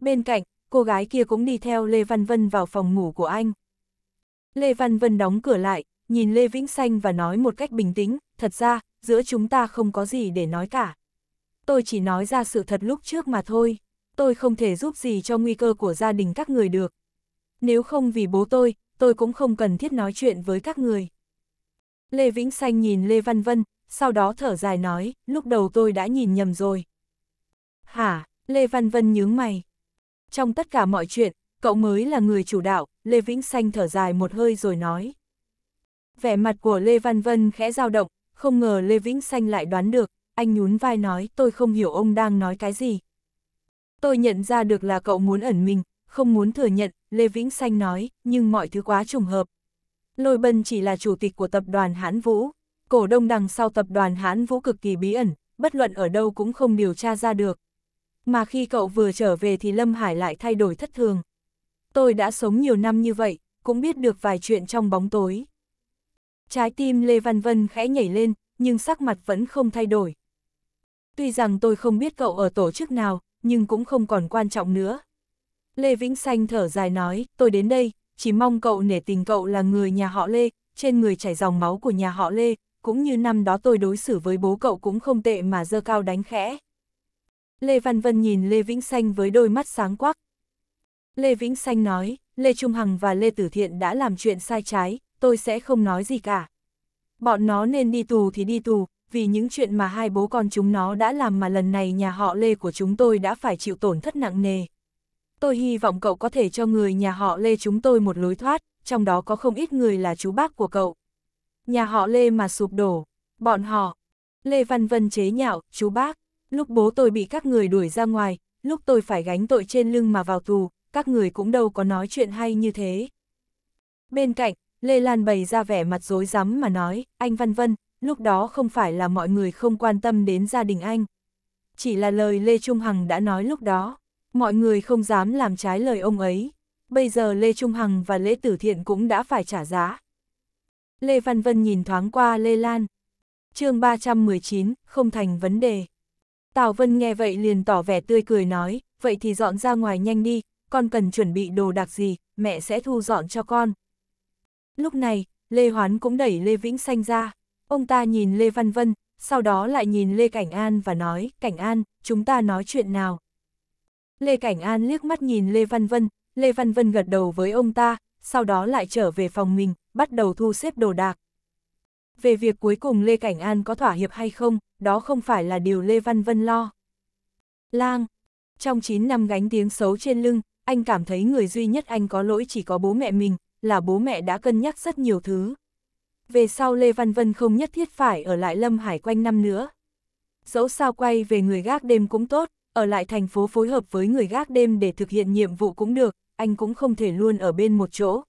[SPEAKER 1] Bên cạnh, cô gái kia cũng đi theo Lê Văn Vân vào phòng ngủ của anh. Lê Văn Vân đóng cửa lại, nhìn Lê Vĩnh Xanh và nói một cách bình tĩnh, thật ra, giữa chúng ta không có gì để nói cả. Tôi chỉ nói ra sự thật lúc trước mà thôi, tôi không thể giúp gì cho nguy cơ của gia đình các người được. Nếu không vì bố tôi, tôi cũng không cần thiết nói chuyện với các người. Lê Vĩnh Xanh nhìn Lê Văn Vân, sau đó thở dài nói, lúc đầu tôi đã nhìn nhầm rồi. Hả, Lê Văn Vân nhướng mày. Trong tất cả mọi chuyện, cậu mới là người chủ đạo, Lê Vĩnh Xanh thở dài một hơi rồi nói. Vẻ mặt của Lê Văn Vân khẽ dao động, không ngờ Lê Vĩnh Xanh lại đoán được, anh nhún vai nói tôi không hiểu ông đang nói cái gì. Tôi nhận ra được là cậu muốn ẩn mình, không muốn thừa nhận, Lê Vĩnh Xanh nói, nhưng mọi thứ quá trùng hợp. Lôi Bân chỉ là chủ tịch của tập đoàn Hãn Vũ, cổ đông đằng sau tập đoàn hãn vũ cực kỳ bí ẩn, bất luận ở đâu cũng không điều tra ra được. Mà khi cậu vừa trở về thì Lâm Hải lại thay đổi thất thường. Tôi đã sống nhiều năm như vậy, cũng biết được vài chuyện trong bóng tối. Trái tim Lê Văn Vân khẽ nhảy lên, nhưng sắc mặt vẫn không thay đổi. Tuy rằng tôi không biết cậu ở tổ chức nào, nhưng cũng không còn quan trọng nữa. Lê Vĩnh Xanh thở dài nói, tôi đến đây, chỉ mong cậu nể tình cậu là người nhà họ Lê, trên người chảy dòng máu của nhà họ Lê, cũng như năm đó tôi đối xử với bố cậu cũng không tệ mà dơ cao đánh khẽ. Lê Văn Vân nhìn Lê Vĩnh Xanh với đôi mắt sáng quắc. Lê Vĩnh Xanh nói, Lê Trung Hằng và Lê Tử Thiện đã làm chuyện sai trái, tôi sẽ không nói gì cả. Bọn nó nên đi tù thì đi tù, vì những chuyện mà hai bố con chúng nó đã làm mà lần này nhà họ Lê của chúng tôi đã phải chịu tổn thất nặng nề. Tôi hy vọng cậu có thể cho người nhà họ Lê chúng tôi một lối thoát, trong đó có không ít người là chú bác của cậu. Nhà họ Lê mà sụp đổ, bọn họ. Lê Văn Vân chế nhạo, chú bác, lúc bố tôi bị các người đuổi ra ngoài, lúc tôi phải gánh tội trên lưng mà vào tù, các người cũng đâu có nói chuyện hay như thế. Bên cạnh, Lê Lan bày ra vẻ mặt dối rắm mà nói, anh Văn Vân, lúc đó không phải là mọi người không quan tâm đến gia đình anh. Chỉ là lời Lê Trung Hằng đã nói lúc đó, mọi người không dám làm trái lời ông ấy. Bây giờ Lê Trung Hằng và lê Tử Thiện cũng đã phải trả giá, Lê Văn Vân nhìn thoáng qua Lê Lan. chương 319, không thành vấn đề. Tào Vân nghe vậy liền tỏ vẻ tươi cười nói, vậy thì dọn ra ngoài nhanh đi, con cần chuẩn bị đồ đặc gì, mẹ sẽ thu dọn cho con. Lúc này, Lê Hoán cũng đẩy Lê Vĩnh Xanh ra, ông ta nhìn Lê Văn Vân, sau đó lại nhìn Lê Cảnh An và nói, Cảnh An, chúng ta nói chuyện nào. Lê Cảnh An liếc mắt nhìn Lê Văn Vân, Lê Văn Vân gật đầu với ông ta, sau đó lại trở về phòng mình, bắt đầu thu xếp đồ đạc. Về việc cuối cùng Lê Cảnh An có thỏa hiệp hay không, đó không phải là điều Lê Văn Vân lo. Lang, trong 9 năm gánh tiếng xấu trên lưng, anh cảm thấy người duy nhất anh có lỗi chỉ có bố mẹ mình, là bố mẹ đã cân nhắc rất nhiều thứ. Về sau Lê Văn Vân không nhất thiết phải ở lại Lâm Hải quanh năm nữa. Dẫu sao quay về người gác đêm cũng tốt, ở lại thành phố phối hợp với người gác đêm để thực hiện nhiệm vụ cũng được, anh cũng không thể luôn ở bên một chỗ.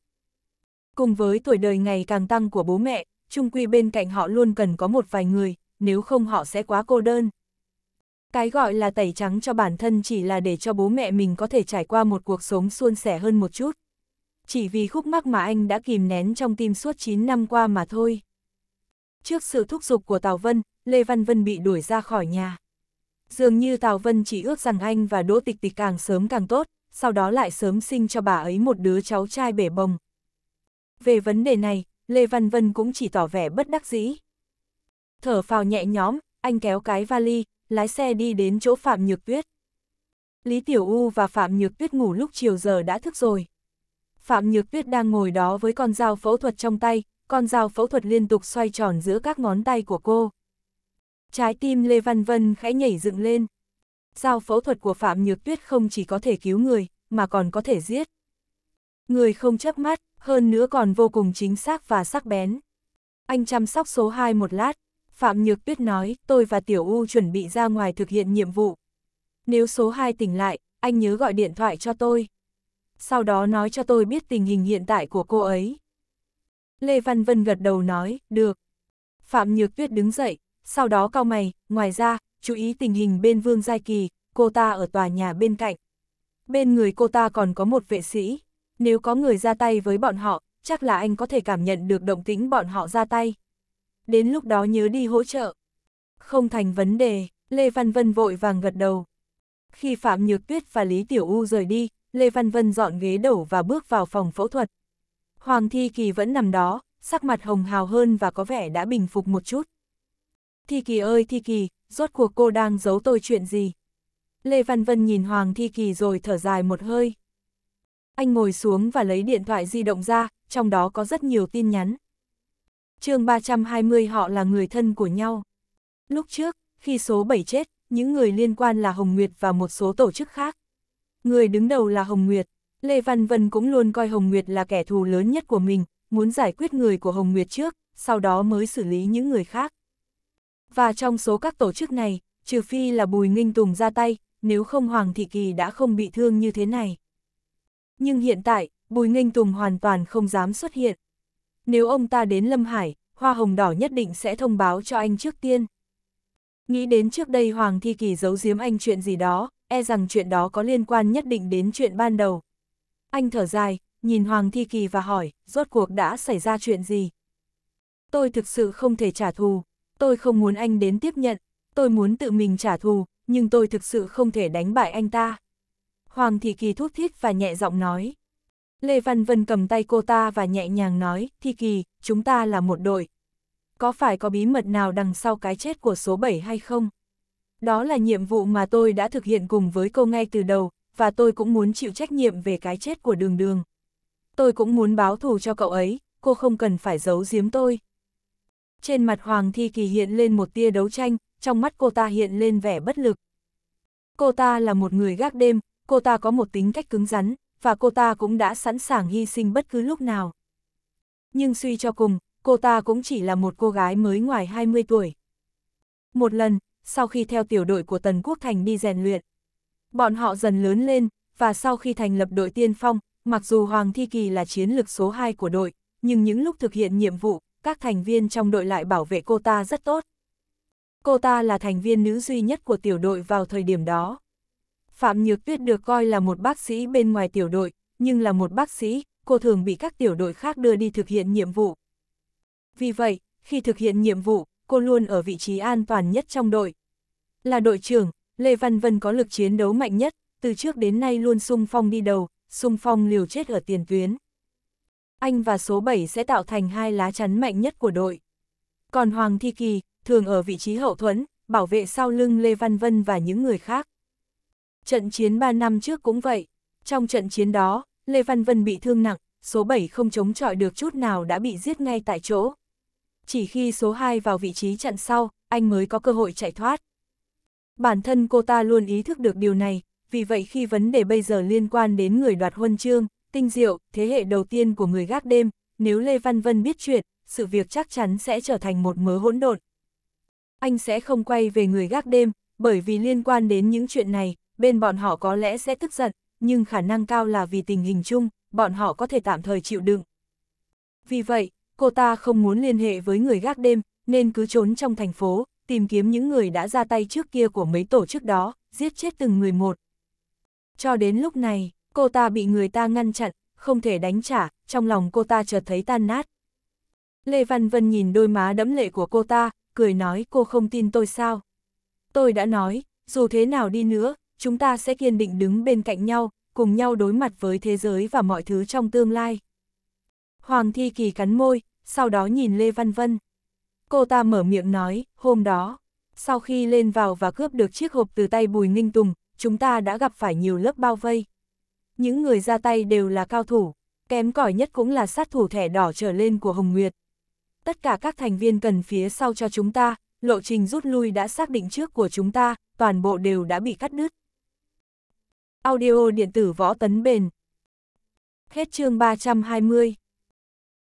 [SPEAKER 1] Cùng với tuổi đời ngày càng tăng của bố mẹ, chung quy bên cạnh họ luôn cần có một vài người, nếu không họ sẽ quá cô đơn. Cái gọi là tẩy trắng cho bản thân chỉ là để cho bố mẹ mình có thể trải qua một cuộc sống suôn sẻ hơn một chút. Chỉ vì khúc mắc mà anh đã kìm nén trong tim suốt 9 năm qua mà thôi. Trước sự thúc giục của Tào Vân, Lê Văn Vân bị đuổi ra khỏi nhà. Dường như Tào Vân chỉ ước rằng anh và Đỗ Tịch Tịch càng sớm càng tốt, sau đó lại sớm sinh cho bà ấy một đứa cháu trai bể bồng, về vấn đề này, Lê Văn Vân cũng chỉ tỏ vẻ bất đắc dĩ. Thở phào nhẹ nhõm, anh kéo cái vali, lái xe đi đến chỗ Phạm Nhược Tuyết. Lý Tiểu U và Phạm Nhược Tuyết ngủ lúc chiều giờ đã thức rồi. Phạm Nhược Tuyết đang ngồi đó với con dao phẫu thuật trong tay, con dao phẫu thuật liên tục xoay tròn giữa các ngón tay của cô. Trái tim Lê Văn Vân khẽ nhảy dựng lên. Dao phẫu thuật của Phạm Nhược Tuyết không chỉ có thể cứu người, mà còn có thể giết. Người không chấp mắt, hơn nữa còn vô cùng chính xác và sắc bén. Anh chăm sóc số 2 một lát, Phạm Nhược Tuyết nói, tôi và Tiểu U chuẩn bị ra ngoài thực hiện nhiệm vụ. Nếu số 2 tỉnh lại, anh nhớ gọi điện thoại cho tôi. Sau đó nói cho tôi biết tình hình hiện tại của cô ấy. Lê Văn Vân gật đầu nói, được. Phạm Nhược Tuyết đứng dậy, sau đó cao mày, ngoài ra, chú ý tình hình bên Vương Giai Kỳ, cô ta ở tòa nhà bên cạnh. Bên người cô ta còn có một vệ sĩ nếu có người ra tay với bọn họ, chắc là anh có thể cảm nhận được động tĩnh bọn họ ra tay. Đến lúc đó nhớ đi hỗ trợ. Không thành vấn đề, Lê Văn Vân vội vàng gật đầu. Khi Phạm Nhược Tuyết và Lý Tiểu U rời đi, Lê Văn Vân dọn ghế đổ và bước vào phòng phẫu thuật. Hoàng Thi Kỳ vẫn nằm đó, sắc mặt hồng hào hơn và có vẻ đã bình phục một chút. Thi Kỳ ơi Thi Kỳ, rốt cuộc cô đang giấu tôi chuyện gì? Lê Văn Vân nhìn Hoàng Thi Kỳ rồi thở dài một hơi. Anh ngồi xuống và lấy điện thoại di động ra, trong đó có rất nhiều tin nhắn. chương 320 họ là người thân của nhau. Lúc trước, khi số 7 chết, những người liên quan là Hồng Nguyệt và một số tổ chức khác. Người đứng đầu là Hồng Nguyệt, Lê Văn Vân cũng luôn coi Hồng Nguyệt là kẻ thù lớn nhất của mình, muốn giải quyết người của Hồng Nguyệt trước, sau đó mới xử lý những người khác. Và trong số các tổ chức này, trừ phi là Bùi Nghinh Tùng ra tay, nếu không Hoàng Thị Kỳ đã không bị thương như thế này. Nhưng hiện tại, Bùi Nghênh Tùng hoàn toàn không dám xuất hiện. Nếu ông ta đến Lâm Hải, Hoa Hồng Đỏ nhất định sẽ thông báo cho anh trước tiên. Nghĩ đến trước đây Hoàng Thi Kỳ giấu giếm anh chuyện gì đó, e rằng chuyện đó có liên quan nhất định đến chuyện ban đầu. Anh thở dài, nhìn Hoàng Thi Kỳ và hỏi, rốt cuộc đã xảy ra chuyện gì? Tôi thực sự không thể trả thù, tôi không muốn anh đến tiếp nhận, tôi muốn tự mình trả thù, nhưng tôi thực sự không thể đánh bại anh ta. Hoàng Thị Kỳ thúc thiết và nhẹ giọng nói. Lê Văn Vân cầm tay cô ta và nhẹ nhàng nói, Thi Kỳ, chúng ta là một đội. Có phải có bí mật nào đằng sau cái chết của số 7 hay không? Đó là nhiệm vụ mà tôi đã thực hiện cùng với cô ngay từ đầu, và tôi cũng muốn chịu trách nhiệm về cái chết của đường đường. Tôi cũng muốn báo thù cho cậu ấy, cô không cần phải giấu giếm tôi. Trên mặt Hoàng Thi Kỳ hiện lên một tia đấu tranh, trong mắt cô ta hiện lên vẻ bất lực. Cô ta là một người gác đêm, cô ta có một tính cách cứng rắn, và cô ta cũng đã sẵn sàng hy sinh bất cứ lúc nào. Nhưng suy cho cùng, cô ta cũng chỉ là một cô gái mới ngoài 20 tuổi. Một lần, sau khi theo tiểu đội của Tần Quốc Thành đi rèn luyện, bọn họ dần lớn lên, và sau khi thành lập đội tiên phong, mặc dù Hoàng Thi Kỳ là chiến lược số 2 của đội, nhưng những lúc thực hiện nhiệm vụ, các thành viên trong đội lại bảo vệ cô ta rất tốt. Cô ta là thành viên nữ duy nhất của tiểu đội vào thời điểm đó. Phạm Nhược Tuyết được coi là một bác sĩ bên ngoài tiểu đội, nhưng là một bác sĩ, cô thường bị các tiểu đội khác đưa đi thực hiện nhiệm vụ. Vì vậy, khi thực hiện nhiệm vụ, cô luôn ở vị trí an toàn nhất trong đội. Là đội trưởng, Lê Văn Vân có lực chiến đấu mạnh nhất, từ trước đến nay luôn sung phong đi đầu, sung phong liều chết ở tiền tuyến. Anh và số 7 sẽ tạo thành hai lá chắn mạnh nhất của đội. Còn Hoàng Thi Kỳ, thường ở vị trí hậu thuẫn, bảo vệ sau lưng Lê Văn Vân và những người khác. Trận chiến 3 năm trước cũng vậy. Trong trận chiến đó, Lê Văn Vân bị thương nặng, số 7 không chống chọi được chút nào đã bị giết ngay tại chỗ. Chỉ khi số 2 vào vị trí trận sau, anh mới có cơ hội chạy thoát. Bản thân cô ta luôn ý thức được điều này, vì vậy khi vấn đề bây giờ liên quan đến người đoạt huân chương, tinh diệu, thế hệ đầu tiên của người gác đêm, nếu Lê Văn Vân biết chuyện, sự việc chắc chắn sẽ trở thành một mớ hỗn độn. Anh sẽ không quay về người gác đêm, bởi vì liên quan đến những chuyện này, bên bọn họ có lẽ sẽ tức giận, nhưng khả năng cao là vì tình hình chung, bọn họ có thể tạm thời chịu đựng. Vì vậy, cô ta không muốn liên hệ với người gác đêm, nên cứ trốn trong thành phố, tìm kiếm những người đã ra tay trước kia của mấy tổ chức đó, giết chết từng người một. Cho đến lúc này, cô ta bị người ta ngăn chặn, không thể đánh trả, trong lòng cô ta chợt thấy tan nát. Lê Văn Vân nhìn đôi má đẫm lệ của cô ta, cười nói cô không tin tôi sao. Tôi đã nói, dù thế nào đi nữa, chúng ta sẽ kiên định đứng bên cạnh nhau, cùng nhau đối mặt với thế giới và mọi thứ trong tương lai. Hoàng Thi Kỳ cắn môi, sau đó nhìn Lê Văn Vân. Cô ta mở miệng nói, hôm đó, sau khi lên vào và cướp được chiếc hộp từ tay Bùi Ninh Tùng, chúng ta đã gặp phải nhiều lớp bao vây. Những người ra tay đều là cao thủ, kém cỏi nhất cũng là sát thủ thẻ đỏ trở lên của Hồng Nguyệt. Tất cả các thành viên cần phía sau cho chúng ta, lộ trình rút lui đã xác định trước của chúng ta, toàn bộ đều đã bị cắt đứt. Audio điện tử võ tấn bền. Hết chương 320.